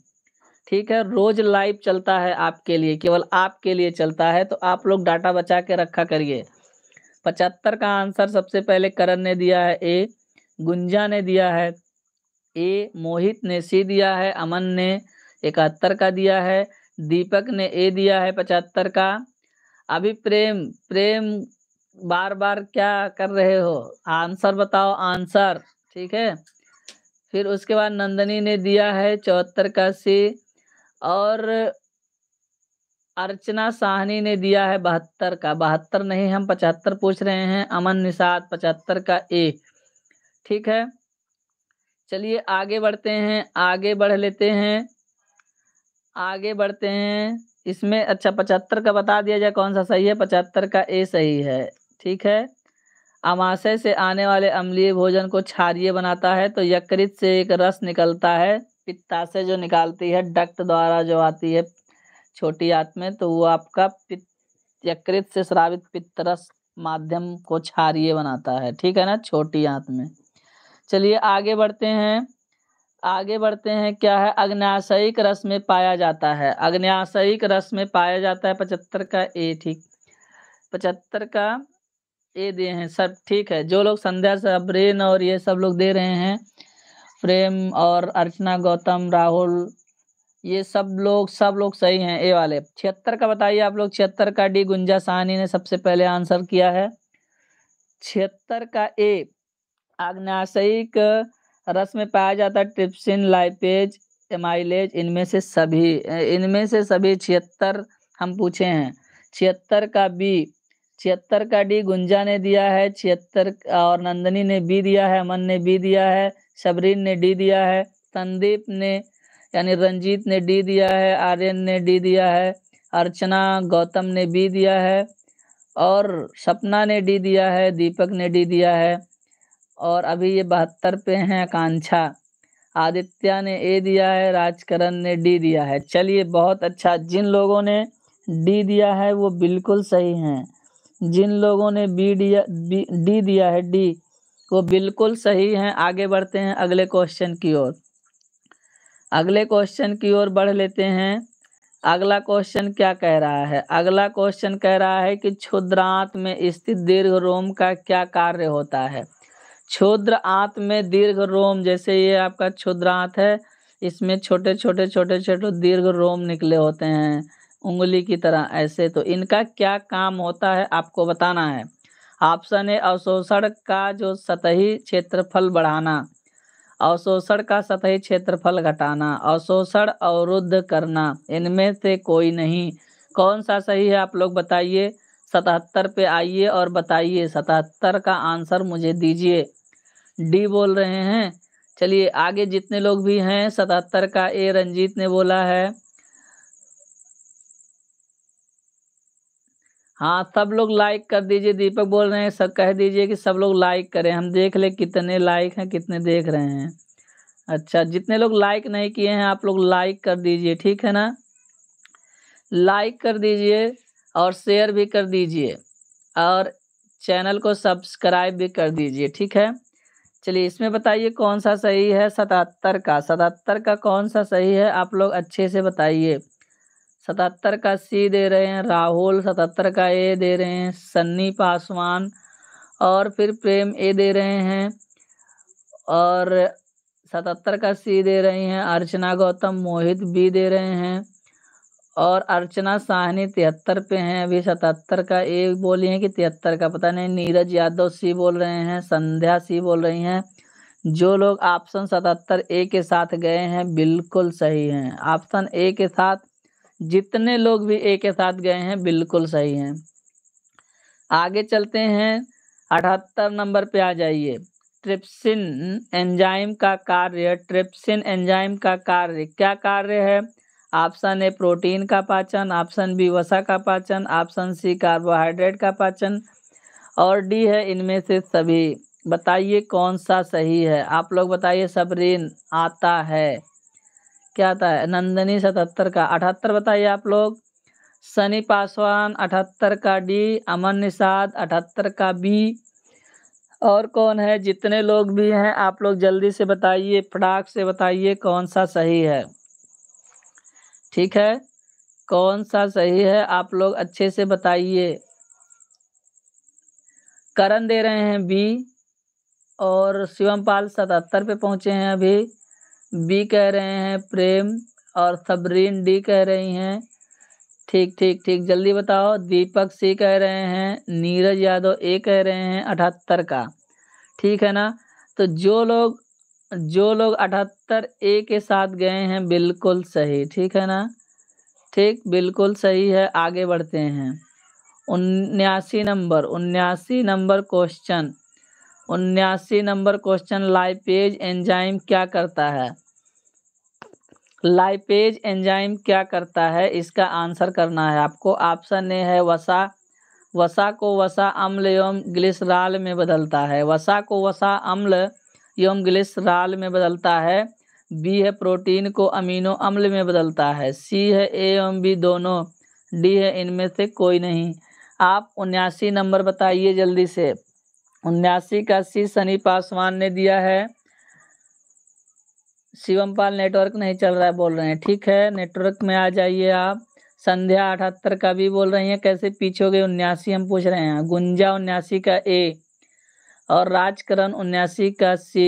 ठीक है रोज लाइव चलता है आपके लिए केवल आपके लिए चलता है तो आप लोग डाटा बचा के रखा करिए पचहत्तर का आंसर सबसे पहले करण ने दिया है ए गुंजा ने दिया है ए मोहित ने सी दिया है अमन ने इकहत्तर का दिया है दीपक ने ए दिया है पचहत्तर का अभी प्रेम प्रेम बार बार क्या कर रहे हो आंसर बताओ आंसर ठीक है फिर उसके बाद नंदनी ने दिया है चौहत्तर का सी और अर्चना साहनी ने दिया है बहत्तर का बहत्तर नहीं हम पचहत्तर पूछ रहे हैं अमन निषाद पचहत्तर का ए ठीक है चलिए आगे बढ़ते हैं आगे बढ़ लेते हैं आगे बढ़ते हैं इसमें अच्छा पचहत्तर का बता दिया जाए कौन सा सही है पचहत्तर का ए सही है ठीक है अमाशय से आने वाले अम्लीय भोजन को क्षारिय बनाता है तो यकृत से एक रस निकलता है पित्ताशय जो निकालती है डक्ट द्वारा जो आती है छोटी आत में तो वो आपका यकृत से श्रावित पित्तरस माध्यम को क्षारिय बनाता है ठीक है ना छोटी आंत में चलिए आगे बढ़ते हैं आगे बढ़ते हैं क्या है अग्नाशयिक रस में पाया जाता है अग्नाशयिक रस में पाया जाता है पचहत्तर का ए ठीक पचहत्तर का ए दिए हैं सब ठीक है जो लोग संध्या सबरीन और ये सब लोग दे रहे हैं प्रेम और अर्चना गौतम राहुल ये सब लोग सब लोग सही हैं ए वाले छिहत्तर का बताइए आप लोग छिहत्तर का डी गुंजा सहनी ने सबसे पहले आंसर किया है छिहत्तर का ए आग्नाशयिक रस में पाया जाता ट्रिप्सिन लाइपेज एमाइलेज इनमें से सभी इनमें से सभी छिहत्तर हम पूछे हैं छिहत्तर का बी छिहत्तर का डी गुंजा ने दिया है छिहत्तर और नंदनी ने बी दिया है अमन ने बी दिया है शबरीन ने डी दिया है संदीप ने यानी रंजीत ने डी दिया है आर्यन ने डी दिया है अर्चना गौतम ने बी दिया है और सपना ने डी दिया है दीपक ने डी दिया है और अभी ये बहत्तर पे हैं आकांक्षा आदित्य ने ए दिया है राजकरण ने डी दिया है चलिए बहुत अच्छा जिन लोगों ने डी दिया है वो बिल्कुल सही हैं जिन लोगों ने बी दिया बी, डी दिया है डी वो बिल्कुल सही हैं आगे बढ़ते हैं अगले क्वेश्चन की ओर अगले क्वेश्चन की ओर बढ़ लेते हैं अगला क्वेश्चन क्या कह रहा है अगला क्वेश्चन कह रहा है कि क्षुद्रांत में स्थित दीर्घ रोम का क्या कार्य होता है क्षुद्र आंत में दीर्घ रोम जैसे ये आपका क्षुद्रांत है इसमें छोटे छोटे छोटे छोटे दीर्घ रोम निकले होते हैं उंगली की तरह ऐसे तो इनका क्या काम होता है आपको बताना है ऑप्शन ए अवशोषण का जो सतही क्षेत्रफल बढ़ाना अवशोषण का सतही क्षेत्रफल घटाना अवशोषण अवरुद्ध करना इनमें से कोई नहीं कौन सा सही है आप लोग बताइए सतहत्तर पे आइए और बताइए सतहत्तर का आंसर मुझे दीजिए डी बोल रहे हैं चलिए आगे जितने लोग भी हैं सतहत्तर का ए रंजीत ने बोला है हाँ सब लोग लाइक कर दीजिए दीपक बोल रहे हैं सब कह दीजिए कि सब लोग लाइक करें हम देख ले कितने लाइक हैं कितने देख रहे हैं अच्छा जितने लोग लाइक नहीं किए हैं आप लोग लाइक कर दीजिए ठीक है ना लाइक कर दीजिए और शेयर भी कर दीजिए और चैनल को सब्सक्राइब भी कर दीजिए ठीक है चलिए इसमें बताइए कौन सा सही है सतहत्तर का सतहत्तर का कौन सा सही है आप लोग अच्छे से बताइए सतहत्तर का सी दे रहे हैं राहुल सतहत्तर का ए दे रहे हैं सन्नी पासवान और फिर प्रेम ए दे रहे हैं और सतहत्तर का सी दे रही हैं अर्चना गौतम मोहित बी दे रहे हैं और अर्चना साहनी तिहत्तर पे हैं अभी सतहत्तर का ए बोली है कि तिहत्तर का पता नहीं नीरज यादव सी बोल रहे हैं संध्या सी बोल रही हैं जो लोग ऑप्शन सतहत्तर ए के साथ गए हैं बिल्कुल सही हैं ऑप्शन ए के साथ जितने लोग भी ए के साथ गए हैं बिल्कुल सही हैं आगे चलते हैं अठहत्तर नंबर पे आ जाइए ट्रिप्सिन एंजाइम का कार्य ट्रिप्सिन एंजाइम का कार्य क्या कार्य है ऑप्शन ए प्रोटीन का पाचन ऑप्शन बी वसा का पाचन ऑप्शन सी कार्बोहाइड्रेट का पाचन और डी है इनमें से सभी बताइए कौन सा सही है आप लोग बताइए सबरीन आता है क्या आता है नंदनी सतहत्तर का अठहत्तर बताइए आप लोग सनी पासवान अठहत्तर का डी अमन निषाद अठहत्तर का बी और कौन है जितने लोग भी हैं आप लोग जल्दी से बताइए फटाक से बताइए कौन सा सही है ठीक है कौन सा सही है आप लोग अच्छे से बताइए करण दे रहे हैं बी और शिवम पाल सतहत्तर पे पहुंचे हैं अभी बी कह रहे हैं प्रेम और सबरीन डी कह रही हैं ठीक ठीक ठीक जल्दी बताओ दीपक सी कह रहे हैं नीरज यादव ए कह रहे हैं अठहत्तर का ठीक है ना तो जो लोग जो लोग अठहत्तर ए के साथ गए हैं बिल्कुल सही ठीक है ना ठीक बिल्कुल सही है आगे बढ़ते हैं उन्यासी नंबर उन्यासी नंबर क्वेश्चन उन्यासी नंबर क्वेश्चन लाइपेज एंजाइम क्या करता है लाइपेज एंजाइम क्या करता है इसका आंसर करना है आपको ऑप्शन ए है वसा वसा को वसा अम्ल एवं ग्लिसराल में बदलता है वसा को वसा अम्ल एवं ग्लिसराल में बदलता है बी है प्रोटीन को अमीनो अम्ल में बदलता है सी है ए एवं बी दोनों डी है इनमें से कोई नहीं आप उन्यासी नंबर बताइए जल्दी से उन्यासी का सी सनी पासवान ने दिया है शिवम पाल नेटवर्क नहीं चल रहा है बोल रहे हैं ठीक है नेटवर्क में आ जाइए आप संध्या अठहत्तर का भी बोल रही है कैसे पीछे हो गए उन्यासी हम पूछ रहे हैं गुंजा उन्यासी का ए और राजकरण उन्यासी का सी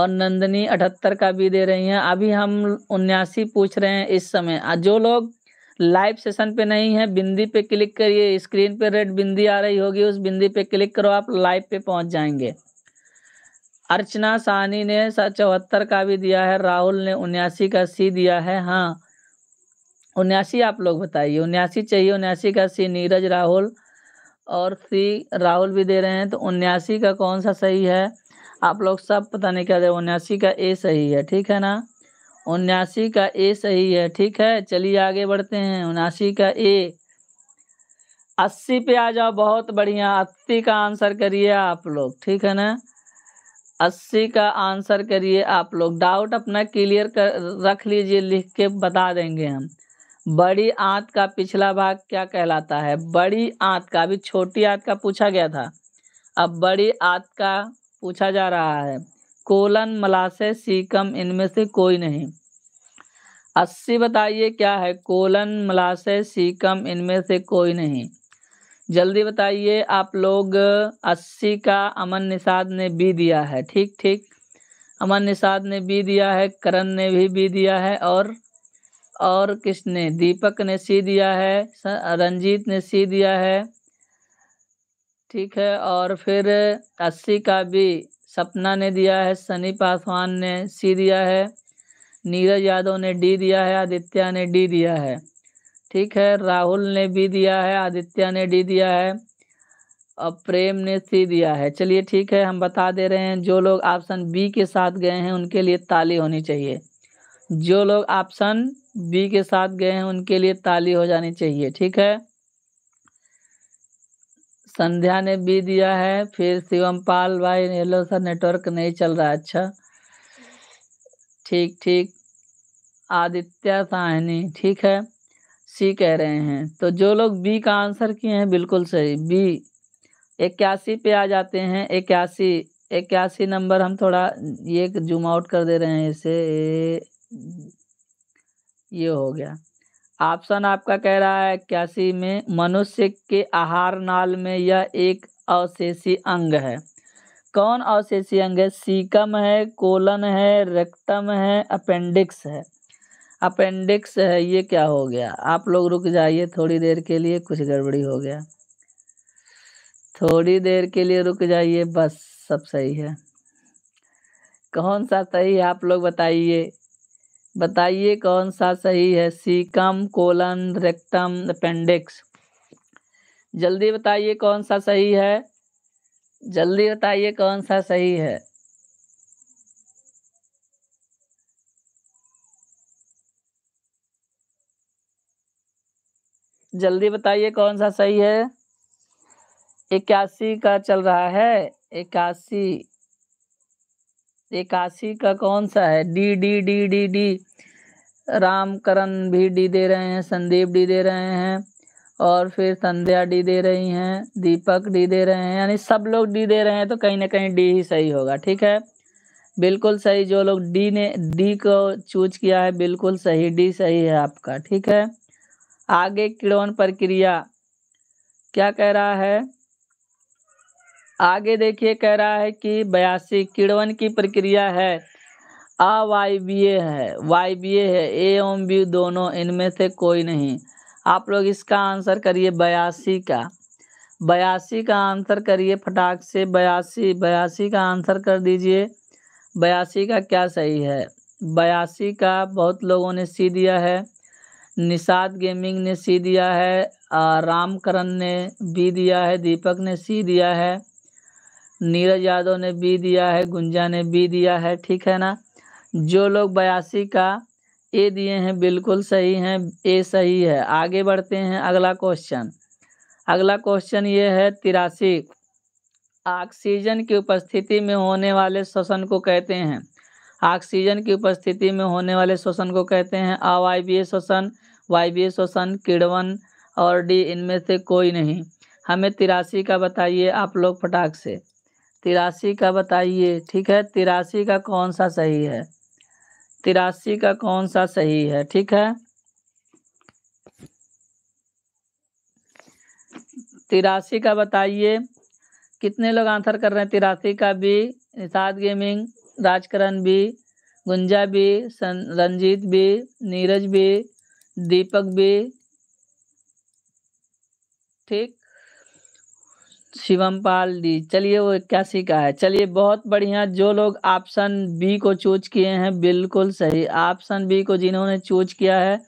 और नंदनी अठहत्तर का भी दे रही हैं अभी हम उन्यासी पूछ रहे हैं इस समय जो लोग लाइव सेशन पे नहीं है बिंदी पे क्लिक करिए स्क्रीन पे रेड बिंदी आ रही होगी उस बिंदी पे क्लिक करो आप लाइव पे पहुंच जाएंगे अर्चना सानी ने चौहत्तर का भी दिया है राहुल ने उन्यासी का सी दिया है हाँ उन्यासी आप लोग बताइए उन्यासी चाहिए उन्यासी का सी नीरज राहुल और सी राहुल भी दे रहे हैं तो उन्यासी का कौन सा सही है आप लोग सब पता नहीं क्या दे उन्यासी का ए सही है ठीक है ना उन्यासी का ए सही है ठीक है चलिए आगे बढ़ते हैं उन्यासी का ए अस्सी पे आ जाओ बहुत बढ़िया अस्सी का आंसर करिए आप लोग ठीक है ना अस्सी का आंसर करिए आप लोग डाउट अपना क्लियर कर रख लीजिए लिख के बता देंगे हम बड़ी आंत का पिछला भाग क्या कहलाता है बड़ी आंत का अभी छोटी आंत का पूछा गया था अब बड़ी आंत का पूछा जा रहा है कोलन मलाशय सीकम इनमें से कोई नहीं अस्सी बताइए क्या है कोलन मलाशय सीकम इनमें से कोई नहीं जल्दी बताइए आप लोग अस्सी का अमन निषाद ने बी दिया है ठीक ठीक अमन निषाद ने बी दिया है करण ने भी बी दिया है और और किसने दीपक ने सी दिया है रंजीत ने सी दिया है ठीक है और फिर अस्सी का भी सपना ने दिया है सनी पासवान ने सी दिया है नीरज यादव ने डी दिया है आदित्य ने डी दिया है ठीक है राहुल ने बी दिया है आदित्य ने डी दिया है अब प्रेम ने सी दिया है चलिए ठीक है हम बता दे रहे हैं जो लोग ऑप्शन बी के साथ गए हैं उनके लिए ताली होनी चाहिए जो लोग ऑप्शन बी के साथ गए हैं उनके लिए ताली हो जानी चाहिए ठीक है संध्या ने बी दिया है फिर शिवम पाल भाई हेलो सर नेटवर्क नहीं चल रहा अच्छा ठीक ठीक आदित्य साहनी ठीक है सी कह रहे हैं तो जो लोग बी का आंसर किए हैं बिल्कुल सही बी इक्यासी पे आ जाते हैं इक्यासी इक्यासी नंबर हम थोड़ा ये जूम आउट कर दे रहे हैं इसे ये हो गया ऑप्शन आपका कह रहा है इक्यासी में मनुष्य के आहार नाल में यह एक अवशेषी अंग है कौन अवशेषी अंग है सीकम है कोलन है रक्तम है अपेंडिक्स है अपेंडिक्स है ये क्या हो गया आप लोग रुक जाइए थोड़ी देर के लिए कुछ गड़बड़ी हो गया थोड़ी देर के लिए रुक जाइए बस सब सही है कौन सा सही है आप लोग बताइए बताइए कौन सा सही है सीकम कोलन रेक्टम अपेंडिक्स जल्दी बताइए कौन सा सही है जल्दी बताइए कौन सा सही है जल्दी बताइए कौन सा सही है इक्यासी का चल रहा है इक्यासी इक्यासी का कौन सा है D D D D D Ramkaran भी डी दे रहे हैं संदीप डी दे रहे हैं और फिर संध्या डी दे रही हैं दीपक डी दे रहे हैं यानी सब लोग डी दे रहे हैं तो कहीं ना कहीं डी ही सही होगा ठीक है बिल्कुल सही जो लोग डी ने डी को चूज किया है बिल्कुल सही डी सही है आपका ठीक है आगे किड़वन प्रक्रिया क्या कह रहा है आगे देखिए कह रहा है कि बयासी किड़वन की प्रक्रिया है आ वाई बी ए है वाई बी ए है ए एवं बी दोनों इनमें से कोई नहीं आप लोग इसका आंसर करिए बयासी का बयासी का आंसर करिए फटाक से बयासी बयासी का आंसर कर दीजिए बयासी का क्या सही है बयासी का बहुत लोगों ने सी दिया है निषाद गेमिंग ने सी दिया है रामकरण ने बी दिया है दीपक ने सी दिया है नीरज यादव ने बी दिया है गुंजा ने बी दिया है ठीक है ना जो लोग बयासी का ए दिए हैं बिल्कुल सही हैं ए सही है आगे बढ़ते हैं अगला क्वेश्चन अगला क्वेश्चन ये है तिरासी ऑक्सीजन की उपस्थिति में होने वाले श्वसन को कहते हैं ऑक्सीजन की उपस्थिति में होने वाले श्वसन को कहते हैं अवायवीय श्वसन वायवीय श्वसन किड़वन और डी इनमें से कोई नहीं हमें तिरासी का बताइए आप लोग फटाक से तिरासी का बताइए ठीक है तिरासी का कौन सा सही है तिरासी का कौन सा सही है ठीक है तिरासी का बताइए कितने लोग आंसर कर रहे हैं तिरासी का बी निषाद गेमिंग राजकरण भी गुंजा भी सन रंजीत भी नीरज भी दीपक भी ठीक शिवम पाल डी चलिए वो इक्यासी का है चलिए बहुत बढ़िया जो लोग ऑप्शन बी को चूज किए हैं बिल्कुल सही ऑप्शन बी को जिन्होंने चूज किया है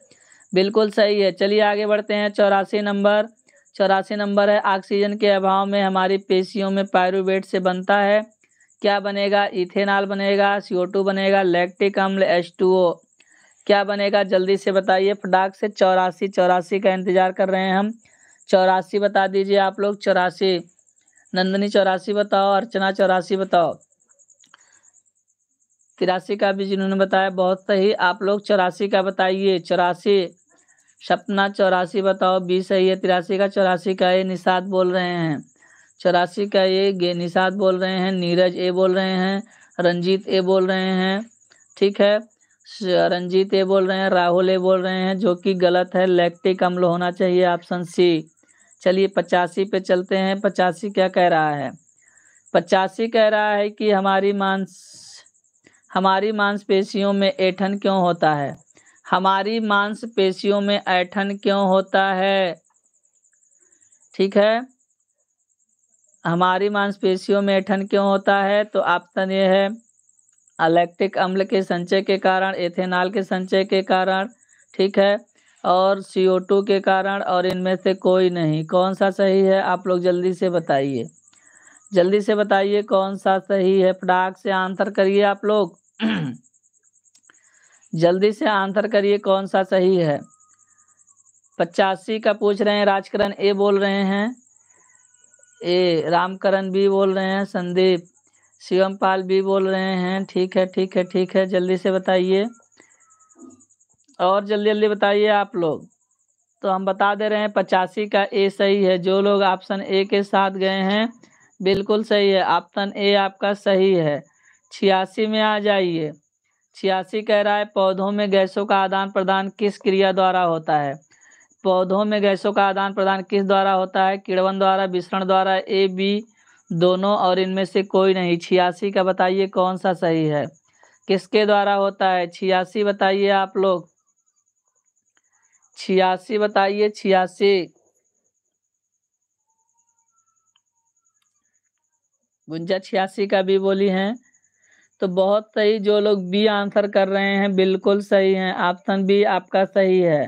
बिल्कुल सही है चलिए आगे बढ़ते हैं चौरासी नंबर चौरासी नंबर है ऑक्सीजन के अभाव में हमारी पेशियों में पायरुवेट से बनता है क्या बनेगा इथेनॉल बनेगा सीओ बनेगा लैक्टिक अम्ल एच क्या बनेगा जल्दी से बताइए फटाक से चौरासी चौरासी का इंतजार कर रहे हैं हम चौरासी बता दीजिए आप लोग चौरासी नंदनी चौरासी बताओ अर्चना चौरासी बताओ तिरासी का भी जिन्होंने बताया बहुत सही आप लोग चौरासी का बताइए चौरासी सपना चौरासी बताओ बीस सही है तिरासी का चौरासी का ये निषाद बोल रहे हैं चौरासी का ये निषाद बोल रहे हैं नीरज ए बोल रहे हैं रंजीत ए बोल रहे हैं ठीक है रंजीत ए बोल रहे हैं राहुल ए बोल रहे हैं जो कि गलत है लैक्टिक अम्ल होना चाहिए ऑप्शन सी चलिए पचासी पे चलते हैं पचासी क्या कह रहा है पचासी कह रहा है कि हमारी मांस हमारी मांसपेशियों में ऐठन क्यों होता है हमारी मांसपेशियों में ऐठन क्यों होता है ठीक है हमारी मांसपेशियों में ऐठन क्यों होता है तो आप ये है अलैक्टिक अम्ल के संचय के कारण एथेनॉल के संचय के कारण ठीक है और CO2 के कारण और इनमें से कोई नहीं कौन सा सही है आप लोग जल्दी से बताइए जल्दी से बताइए कौन सा सही है फटाक से आंसर करिए आप लोग जल्दी से आंसर करिए कौन सा सही है पचासी का पूछ रहे हैं राजकरण ए बोल रहे हैं ए रामकरण भी बोल रहे हैं संदीप शिवम पाल भी बोल रहे हैं ठीक है ठीक है ठीक है जल्दी से बताइए और जल्दी जल्दी बताइए आप लोग तो हम बता दे रहे हैं पचासी का ए सही है जो लोग ऑप्शन ए के साथ गए हैं बिल्कुल सही है ऑप्शन ए आपका सही है छियासी में आ जाइए छियासी कह रहा है पौधों में गैसों का आदान प्रदान किस क्रिया द्वारा होता है पौधों में गैसों का आदान प्रदान किस द्वारा होता है किड़वन द्वारा मिश्रण द्वारा ए बी दोनों और इनमें से कोई नहीं छियासी का बताइए कौन सा सही है किसके द्वारा होता है छियासी बताइए आप लोग छियासी बताइए छियासी गुंजा छियासी का भी बोली है तो बहुत सही जो लोग बी आंसर कर रहे हैं बिल्कुल सही हैं ऑप्शन बी आपका सही है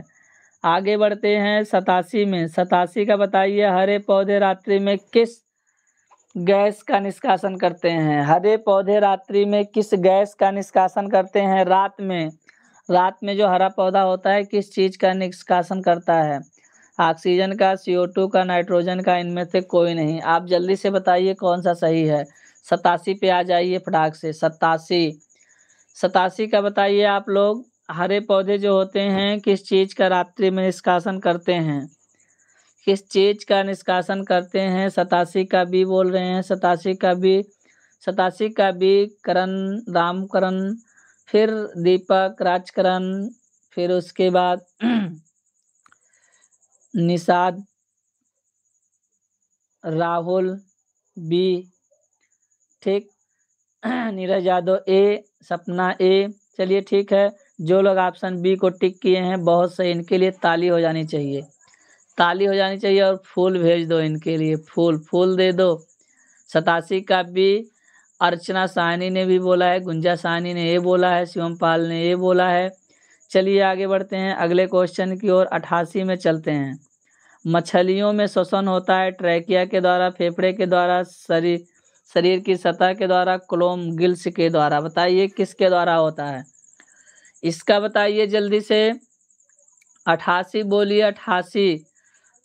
आगे बढ़ते हैं सतासी में सतासी का बताइए हरे पौधे रात्रि में किस गैस का निष्कासन करते हैं हरे पौधे रात्रि में किस गैस का निष्कासन करते हैं रात में रात में जो हरा पौधा होता है किस चीज का निष्कासन करता है ऑक्सीजन का सीओ टू का नाइट्रोजन का इनमें से कोई नहीं आप जल्दी से बताइए कौन सा सही है सतासी पे आ जाइए फटाक से सतासी सतासी का बताइए आप लोग हरे पौधे जो होते हैं किस चीज का रात्रि में निष्कासन करते हैं किस चीज का निष्कासन करते हैं सतासी का भी बोल रहे हैं सतासी का भी सतासी का भी करण रामकरण फिर दीपक राजकरण फिर उसके बाद निषाद राहुल बी ठीक नीरज यादव ए सपना ए चलिए ठीक है जो लोग ऑप्शन बी को टिक किए हैं बहुत सही इनके लिए ताली हो जानी चाहिए ताली हो जानी चाहिए और फूल भेज दो इनके लिए फूल फूल दे दो सतासी का भी अर्चना साहनी ने भी बोला है गुंजा साहनी ने ये बोला है शिवम पाल ने ये बोला है चलिए आगे बढ़ते हैं अगले क्वेश्चन की ओर अठासी में चलते हैं मछलियों में श्वसन होता है ट्रैकिया के द्वारा फेफड़े के द्वारा शरीर शरीर की सतह के द्वारा क्लोम गिल्स के द्वारा बताइए किसके द्वारा होता है इसका बताइए जल्दी से अठासी बोलिए अठासी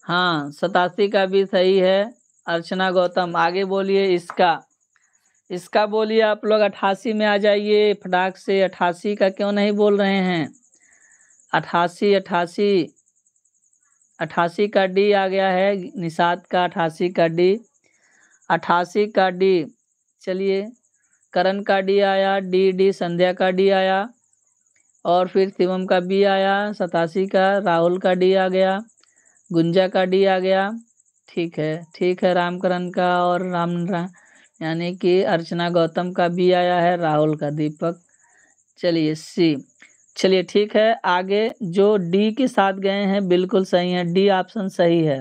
हाँ सतासी का भी सही है अर्चना गौतम आगे बोलिए इसका इसका बोलिए आप लोग अट्ठासी में आ जाइए फटाक से अट्ठासी का क्यों नहीं बोल रहे हैं अठासी अट्ठासी अट्ठासी का डी आ गया है निषाद का अट्ठासी का डी अट्ठासी का डी चलिए करण का डी आया डी डी संध्या का डी आया और फिर शिवम का बी आया सतासी का राहुल का डी आ गया गुंजा का डी आ गया ठीक है ठीक है रामकरण का और राम यानी कि अर्चना गौतम का बी आया है राहुल का दीपक चलिए सी चलिए ठीक है आगे जो डी के साथ गए हैं बिल्कुल सही है डी ऑप्शन सही है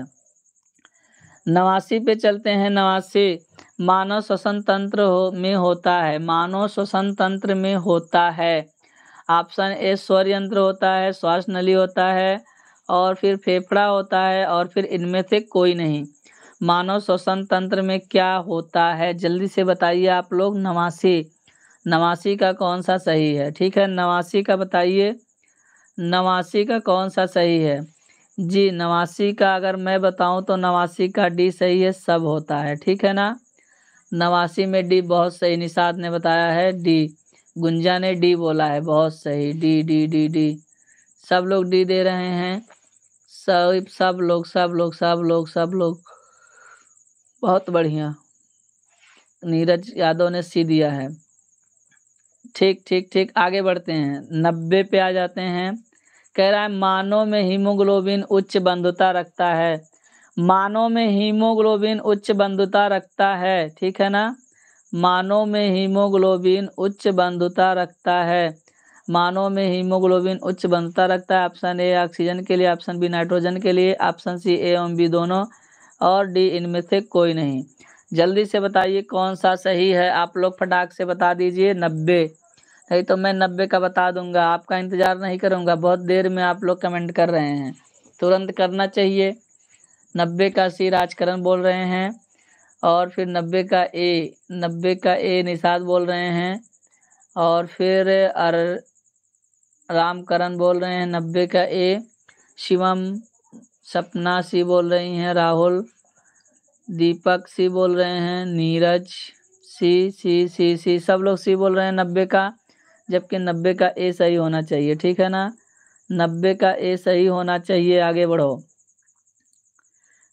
नवासी पे चलते हैं नवासी मानव श्वसन तंत्र हो में होता है मानव श्वसन तंत्र में होता है ऑप्शन ए स्वर यंत्र होता है श्वास नली होता है और फिर फेफड़ा होता है और फिर इनमें से कोई नहीं मानव श्वसन तंत्र में क्या होता है जल्दी से बताइए आप लोग नवासी नवासी का कौन सा सही है ठीक है नवासी का बताइए नवासी का कौन सा सही है जी नवासी का अगर मैं बताऊं तो नवासी का डी सही है सब होता है ठीक है ना नवासी में डी बहुत सही निषाद ने बताया है डी गुंजा ने डी बोला है बहुत सही डी डी डी डी सब लोग डी दे रहे हैं सब सब लोग सब लोग सब लोग सब लोग बहुत बढ़िया नीरज यादव ने सी दिया है ठीक ठीक ठीक आगे बढ़ते हैं नब्बे पे आ जाते हैं कह रहा है मानव में हीमोग्लोबिन उच्च बंधुता रखता है मानव में हीमोग्लोबिन उच्च बंधुता रखता है ठीक है ना मानव में हीमोग्लोबिन उच्च बंधुता रखता है मानव में हीमोग्लोबिन उच्च बंधुता रखता है ऑप्शन ए ऑक्सीजन के लिए ऑप्शन बी नाइट्रोजन के लिए ऑप्शन सी ए एवं बी दोनों और डी इनमें से कोई नहीं जल्दी से बताइए कौन सा सही है आप लोग फटाक से बता दीजिए नब्बे नहीं तो मैं नब्बे का बता दूंगा आपका इंतजार नहीं करूंगा बहुत देर में आप लोग कमेंट कर रहे हैं तुरंत करना चाहिए नब्बे का सी राजकरण बोल रहे हैं और फिर नब्बे का ए नब्बे का ए निषाद बोल रहे हैं और फिर अर रामकरण बोल रहे हैं नब्बे का ए शिवम सपना सी बोल रही हैं राहुल दीपक सी बोल रहे हैं नीरज सी सी सी सी सब लोग सी बोल रहे हैं नब्बे का जबकि नब्बे का ए सही होना चाहिए ठीक है ना नब्बे का ए सही होना चाहिए आगे बढ़ो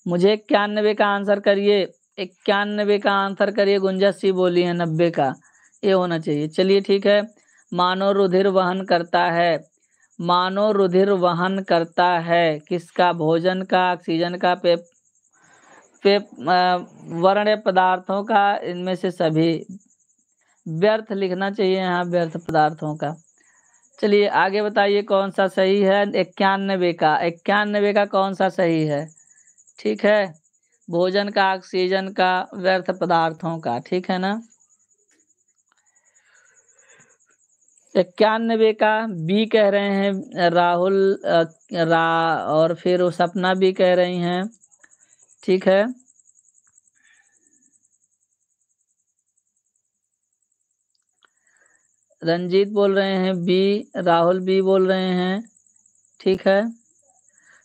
मुझे इक्यानबे का आंसर करिए इक्यानबे का आंसर करिए गुंजा सी बोली है नब्बे का ये होना चाहिए चलिए ठीक है मानो रुधिर वहन करता है मानो रुधिर वहन करता है किसका भोजन का ऑक्सीजन का पे पे वर्ण पदार्थों का इनमें से सभी व्यर्थ लिखना चाहिए यहाँ व्यर्थ पदार्थों का चलिए आगे बताइए कौन सा सही है इक्यानबे का इक्यानबे का कौन सा सही है ठीक है भोजन का ऑक्सीजन का व्यर्थ पदार्थों का ठीक है ना इक्यानबे का बी कह रहे हैं राहुल रा और फिर वो सपना भी कह रही हैं ठीक है रंजीत बोल रहे हैं बी राहुल बी बोल रहे हैं ठीक है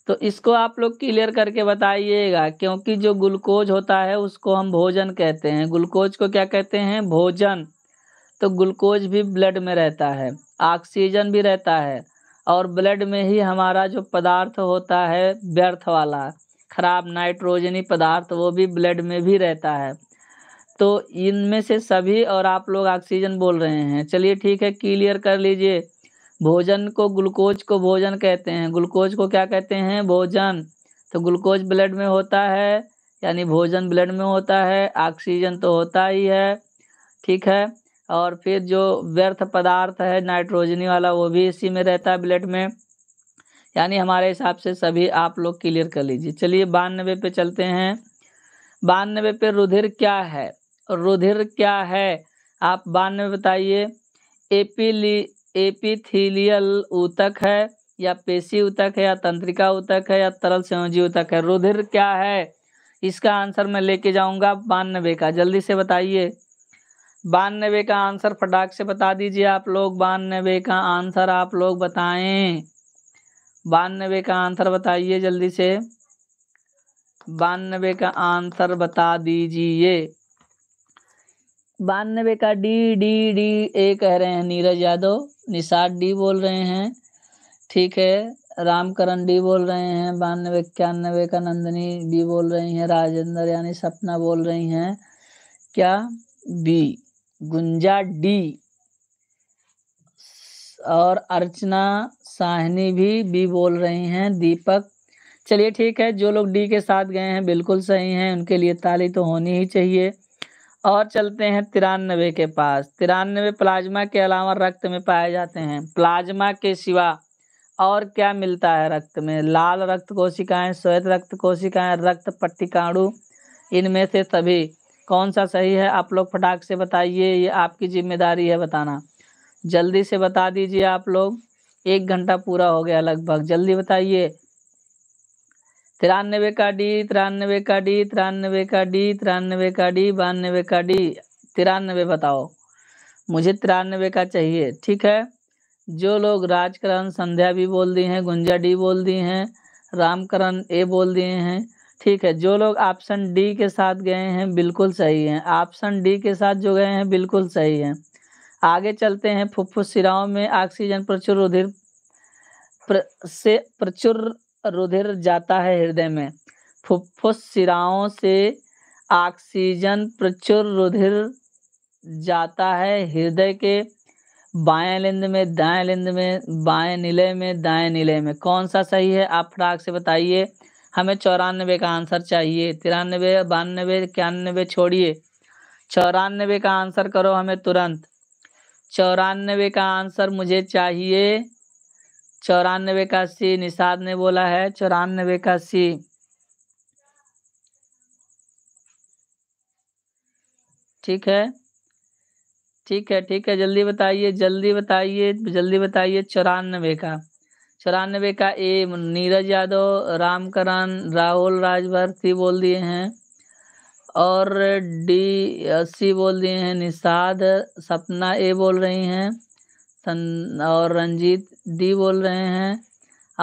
तो इसको आप लोग क्लियर करके बताइएगा क्योंकि जो ग्लूकोज होता है उसको हम भोजन कहते हैं ग्लूकोज को क्या कहते हैं भोजन तो ग्लूकोज भी ब्लड में रहता है ऑक्सीजन भी रहता है और ब्लड में ही हमारा जो पदार्थ होता है व्यर्थ वाला खराब नाइट्रोजनी पदार्थ वो भी ब्लड में भी रहता है तो इनमें से सभी और आप लोग ऑक्सीजन बोल रहे हैं चलिए ठीक है क्लियर कर लीजिए भोजन को ग्लूकोज को भोजन कहते हैं ग्लूकोज को क्या कहते हैं भोजन तो ग्लूकोज ब्लड में होता है यानी भोजन ब्लड में होता है ऑक्सीजन तो होता ही है ठीक है और फिर जो व्यर्थ पदार्थ है नाइट्रोजनी वाला वो भी इसी में रहता है ब्लड में यानी हमारे हिसाब से सभी आप लोग क्लियर कर लीजिए चलिए बानवे पे चलते हैं बानवे पे रुधिर क्या है रुधिर क्या है आप बानवे बताइए एपिली एपिथिलियल ऊतक है या पेशी ऊतक है या तंत्रिका ऊतक है या तरल संयोजी ऊतक है रुधिर क्या है इसका आंसर मैं लेके जाऊंगा बानबे का जल्दी से बताइए बानबे का आंसर फटाक से बता दीजिए आप लोग बानबे का आंसर आप लोग बताएं बानबे का आंसर बताइए जल्दी से बानबे का आंसर बता दीजिए बानवे का डी डी डी ए कह रहे हैं नीरज यादव निषाद डी बोल रहे हैं ठीक है रामकरण डी बोल रहे हैं बानवे इक्यानवे का नंदनी डी बोल रही हैं राजेंद्र यानी सपना बोल रही हैं क्या बी गुंजा डी और अर्चना साहनी भी बी बोल रही हैं दीपक चलिए ठीक है जो लोग डी के साथ गए हैं बिल्कुल सही हैं उनके लिए ताली तो होनी ही चाहिए और चलते हैं तिरानवे के पास तिरानवे प्लाज्मा के अलावा रक्त में पाए जाते हैं प्लाज्मा के सिवा और क्या मिलता है रक्त में लाल रक्त कोशिकाएं श्वेत रक्त कोशिकाएं रक्त पट्टिकाणु इनमें से सभी कौन सा सही है आप लोग फटाक से बताइए ये आपकी जिम्मेदारी है बताना जल्दी से बता दीजिए आप लोग एक घंटा पूरा हो गया लगभग जल्दी बताइए तिरानवे का डी तिरानवे का डी तिरानवे का डी तिरानवे का डी बानवे का डी तिरानवे बताओ मुझे तिरानवे का चाहिए ठीक है जो लोग राजकरण संध्या भी बोल दी हैं गुंजा डी बोल दी हैं रामकरण ए बोल दिए हैं ठीक है जो लोग ऑप्शन डी के साथ गए हैं बिल्कुल सही हैं ऑप्शन डी के साथ जो गए हैं बिल्कुल सही हैं आगे चलते हैं फुफ्फुस सिराओं में ऑक्सीजन प्रचुर रुधिर प्र, से प्रचुर रुधिर जाता है हृदय में फुफ्फुस सिराओं से ऑक्सीजन प्रचुर रुधिर जाता है हृदय के बाएं लिंद में दाएं लिंद में बाएं नीले में दाएं नीले में कौन सा सही है आप फटाक से बताइए हमें चौरानबे का आंसर चाहिए तिरानबे बानबे इक्यानबे छोड़िए चौरानबे का आंसर करो हमें तुरंत चौरानबे का आंसर मुझे चाहिए चौरानवे का सी निषाद ने बोला है चौरानवे का सी ठीक है ठीक है ठीक है जल्दी बताइए जल्दी बताइए जल्दी बताइए चौरानबे का चौरानबे का ए नीरज यादव रामकरण राहुल राजभर सी बोल दिए हैं और डी सी बोल दिए हैं निषाद सपना ए बोल रही हैं सन और रंजीत डी बोल रहे हैं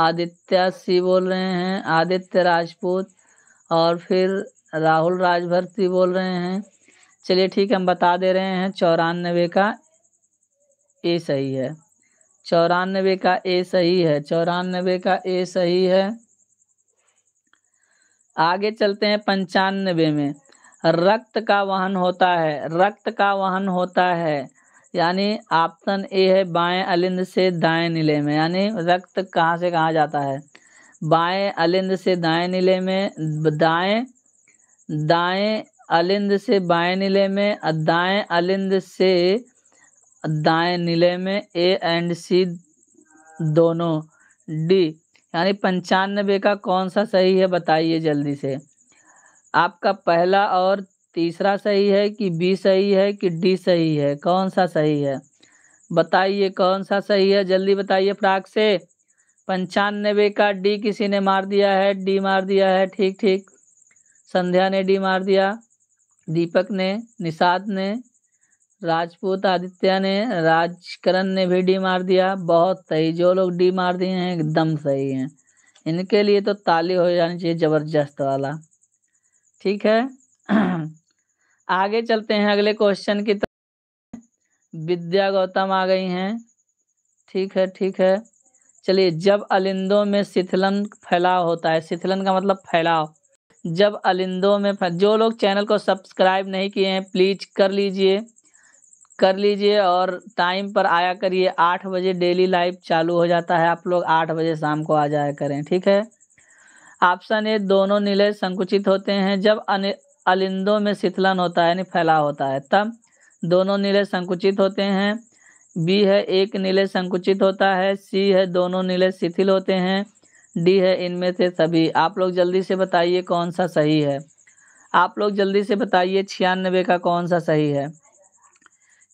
आदित्य सी बोल रहे हैं आदित्य राजपूत और फिर राहुल राजभर सी बोल रहे हैं चलिए ठीक है हम बता दे रहे हैं चौरानबे का ए सही है चौरानबे का ए सही है चौरानबे का ए सही है आगे चलते हैं पंचानबे में रक्त का वहन होता है रक्त का वहन होता है यानी आपतन ए है बाएं अलिंद से दाएं नीले में यानी रक्त कहाँ से कहाँ जाता है बाएं अलिंद से दाएं नीले में दाएं दाएं अलिंद से बाएं नीले में दाएं अलिंद से दाएं नीले में ए एंड सी दोनों डी यानी पंचानबे का कौन सा सही है बताइए जल्दी से आपका पहला और तीसरा सही है कि बी सही है कि डी सही है कौन सा सही है बताइए कौन सा सही है जल्दी बताइए फ्राक से पंचानबे का डी किसी ने मार दिया है डी मार दिया है ठीक ठीक संध्या ने डी मार दिया दीपक ने निषाद ने राजपूत आदित्य ने राजकरण ने भी डी मार दिया बहुत सही जो लोग डी मार दिए हैं एकदम सही हैं इनके लिए तो ताली हो जानी चाहिए जबरदस्त वाला ठीक है आगे चलते हैं अगले क्वेश्चन की तरफ विद्या गौतम आ गई हैं ठीक है ठीक है चलिए जब अलिंदों में शिथिलन फैलाव होता है शिथिलन का मतलब फैलाव जब अलिंदों में जो लोग चैनल को सब्सक्राइब नहीं किए हैं प्लीज कर लीजिए कर लीजिए और टाइम पर आया करिए आठ बजे डेली लाइव चालू हो जाता है आप लोग आठ बजे शाम को आ जाया करें ठीक है ऑप्शन ए दोनों निलय संकुचित होते हैं जब अलिंदों में शीतलन होता है यानी फैलाव होता है तब दोनों नीले संकुचित होते हैं बी है एक नीले संकुचित होता है सी है दोनों नीले शिथिल होते हैं डी है इनमें से सभी आप लोग जल्दी से बताइए कौन सा सही है आप लोग जल्दी से बताइए छियानबे का कौन सा सही है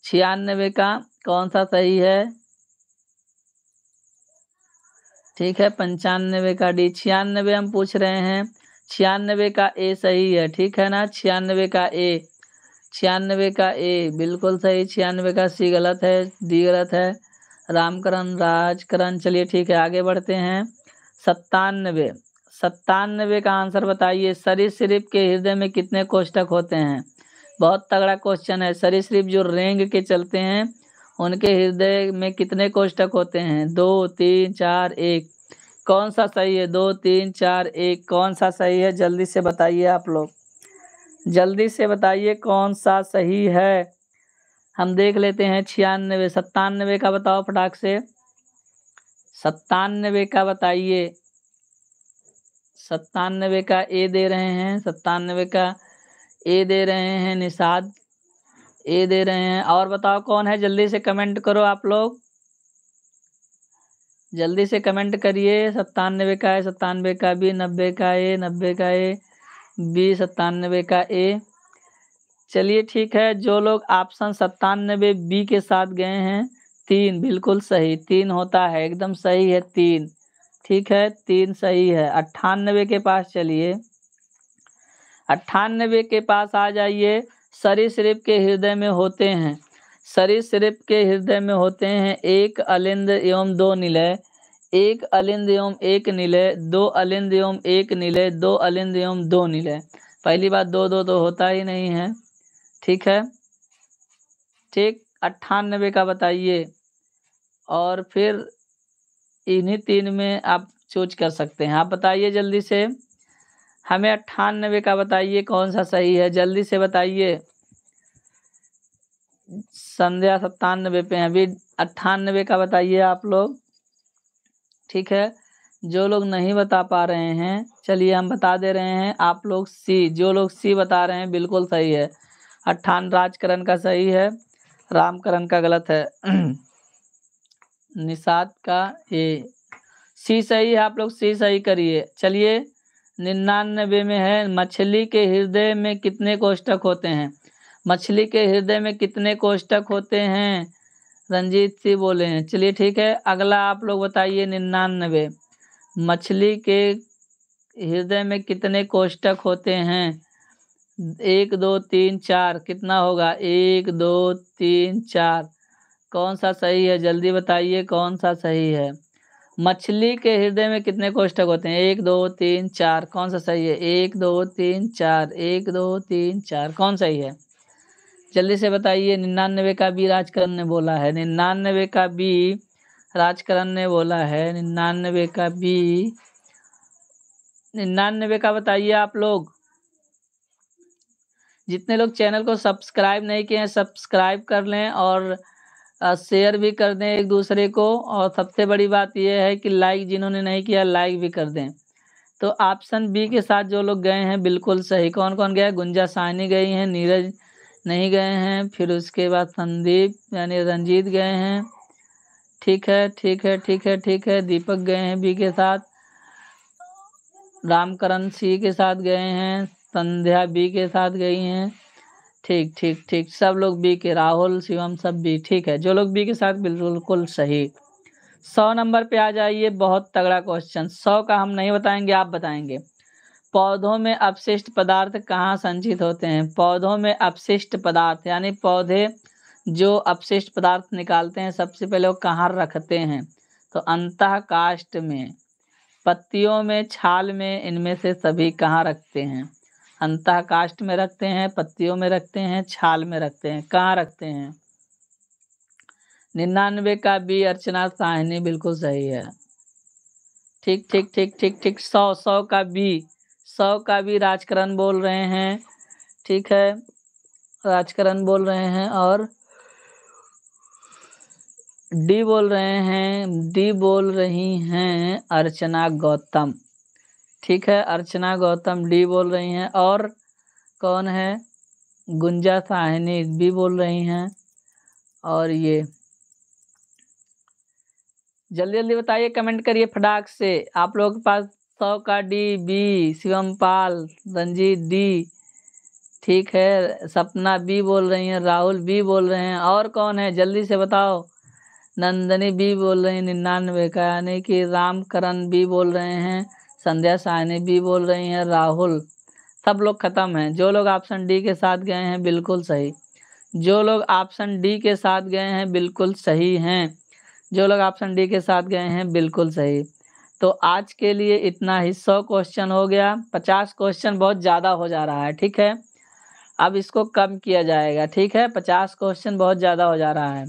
छियानबे का कौन सा सही है ठीक है पंचानबे का डी छियानबे हम पूछ रहे हैं छियानवे का ए सही है ठीक है ना छियानवे का ए छियानवे का ए बिल्कुल सही छियानवे का सी गलत है डी गलत है रामकरण राजकरण चलिए ठीक है आगे बढ़ते हैं सत्तानवे सत्तानवे का आंसर बताइए सिर्फ के हृदय में कितने कोष्टक होते हैं बहुत तगड़ा क्वेश्चन है सिर्फ जो रेंग के चलते हैं उनके हृदय में कितने कोष्टक होते हैं दो तीन चार एक कौन सा सही है दो तीन चार एक कौन सा सही है जल्दी से बताइए आप लोग जल्दी से बताइए कौन सा सही है हम देख लेते हैं छियानवे सत्तानवे का बताओ फटाक से सत्तानवे का बताइए सत्तानवे का ए दे रहे हैं सत्तानवे का ए दे रहे हैं निषाद ए दे रहे हैं और बताओ कौन है जल्दी से कमेंट करो आप लोग जल्दी से कमेंट करिए सत्तानवे का ए सत्तानवे का बी नब्बे का ए नब्बे का ए बी सत्तानवे का ए चलिए ठीक है जो लोग ऑप्शन सत्तानवे बी के साथ गए हैं तीन बिल्कुल सही तीन होता है एकदम सही है तीन ठीक है तीन सही है अट्ठानबे के पास चलिए अट्ठानबे के पास आ जाइए सरी सिर्फ के हृदय में होते हैं शरीर सिर्फ के हृदय में होते हैं एक अलिंद एवं दो निलय एक अलिंद एवं एक निलय दो अलिंद एवं एक निलय दो अलिंद एवं दो निलय पहली बात दो दो तो होता ही नहीं है ठीक है ठीक अट्ठानबे का बताइए और फिर इन्हीं तीन में आप चूज कर सकते हैं आप बताइए जल्दी से हमें अट्ठानबे का बताइए कौन सा सही है जल्दी से बताइए संध्या सत्तानवे पे हैं अभी अट्ठानवे का बताइए आप लोग ठीक है जो लोग नहीं बता पा रहे हैं चलिए हम बता दे रहे हैं आप लोग सी जो लोग सी बता रहे हैं बिल्कुल सही है अट्ठान राजकरण का सही है रामकरण का गलत है निषाद का ए सी सही है आप लोग सी सही करिए चलिए निन्यानबे में है मछली के हृदय में कितने कोष्टक होते हैं मछली के हृदय में कितने कोष्टक होते हैं रंजीत सिंह बोले हैं चलिए ठीक है अगला आप लोग बताइए निन्यानवे मछली के हृदय में कितने कोष्टक होते हैं एक दो तीन चार कितना होगा एक दो तीन चार कौन सा सही है जल्दी बताइए कौन सा सही है मछली के हृदय में कितने कोष्टक होते हैं एक दो तीन चार कौन सा सही है एक दो तीन चार एक दो तीन चार कौन सही है जल्दी से बताइए निन्यानवे का बी राजकरण ने बोला है निन्यानवे का बी राजकरण ने बोला है निन्यानवे का बी निन्यानवे का बताइए आप लोग जितने लोग चैनल को सब्सक्राइब नहीं किए हैं सब्सक्राइब कर लें और शेयर भी कर दें एक दूसरे को और सबसे बड़ी बात यह है कि लाइक जिन्होंने नहीं किया लाइक भी कर दें तो ऑप्शन बी के साथ जो लोग गए हैं बिल्कुल सही कौन कौन गया गुंजा साहनी गई हैं नीरज नहीं गए हैं फिर उसके बाद संदीप यानी रंजीत गए हैं ठीक है ठीक है ठीक है ठीक है दीपक गए हैं बी के साथ रामकरण सी के साथ गए हैं संध्या बी के साथ गई हैं ठीक ठीक ठीक सब लोग बी के राहुल शिवम सब बी ठीक है जो लोग बी के साथ बिल्कुल सही सौ नंबर पे आ जाइए बहुत तगड़ा क्वेश्चन सौ का हम नहीं बताएंगे आप बताएंगे पौधों में अपशिष्ट पदार्थ कहाँ संचित होते हैं पौधों में अपशिष्ट पदार्थ यानी पौधे जो अपशिष्ट पदार्थ निकालते हैं सबसे पहले वो कहाँ रखते हैं तो अंत काष्ट में पत्तियों में छाल में इनमें से सभी कहाँ रखते हैं अंत काष्ट में रखते हैं पत्तियों में रखते हैं छाल में रखते हैं कहाँ रखते हैं निन्यानवे का बी अर्चना साहनी बिल्कुल सही है ठीक ठीक ठीक ठीक ठीक सौ सौ का बी सौ का भी राजकरण बोल रहे हैं ठीक है राजकरण बोल रहे हैं और डी बोल रहे हैं डी बोल रही हैं अर्चना गौतम ठीक है अर्चना गौतम डी बोल रही हैं और कौन है गुंजा साहनी भी बोल रही हैं और ये जल्दी जल्दी बताइए कमेंट करिए फटाक से आप लोगों के पास का D B Shivam Pal Ranjeet D ठीक है सपना बी बोल रही हैं राहुल बी बोल रहे हैं और कौन है जल्दी से बताओ नंदनी बी बोल रही हैं निन्यानवे का यानी कि रामकरण बी बोल रहे हैं संध्या साहनी बी बोल रही हैं राहुल सब लोग ख़त्म हैं जो लोग ऑप्शन डी के साथ गए हैं बिल्कुल सही जो लोग ऑप्शन डी के साथ गए हैं बिल्कुल सही हैं जो लोग ऑप्शन डी के साथ गए हैं बिल्कुल सही तो आज के लिए इतना ही सौ क्वेश्चन हो गया पचास क्वेश्चन बहुत ज़्यादा हो जा रहा है ठीक है अब इसको कम किया जाएगा ठीक है पचास क्वेश्चन बहुत ज़्यादा हो जा रहा है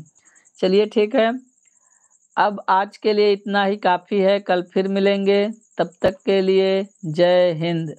चलिए ठीक है अब आज के लिए इतना ही काफ़ी है कल फिर मिलेंगे तब तक के लिए जय हिंद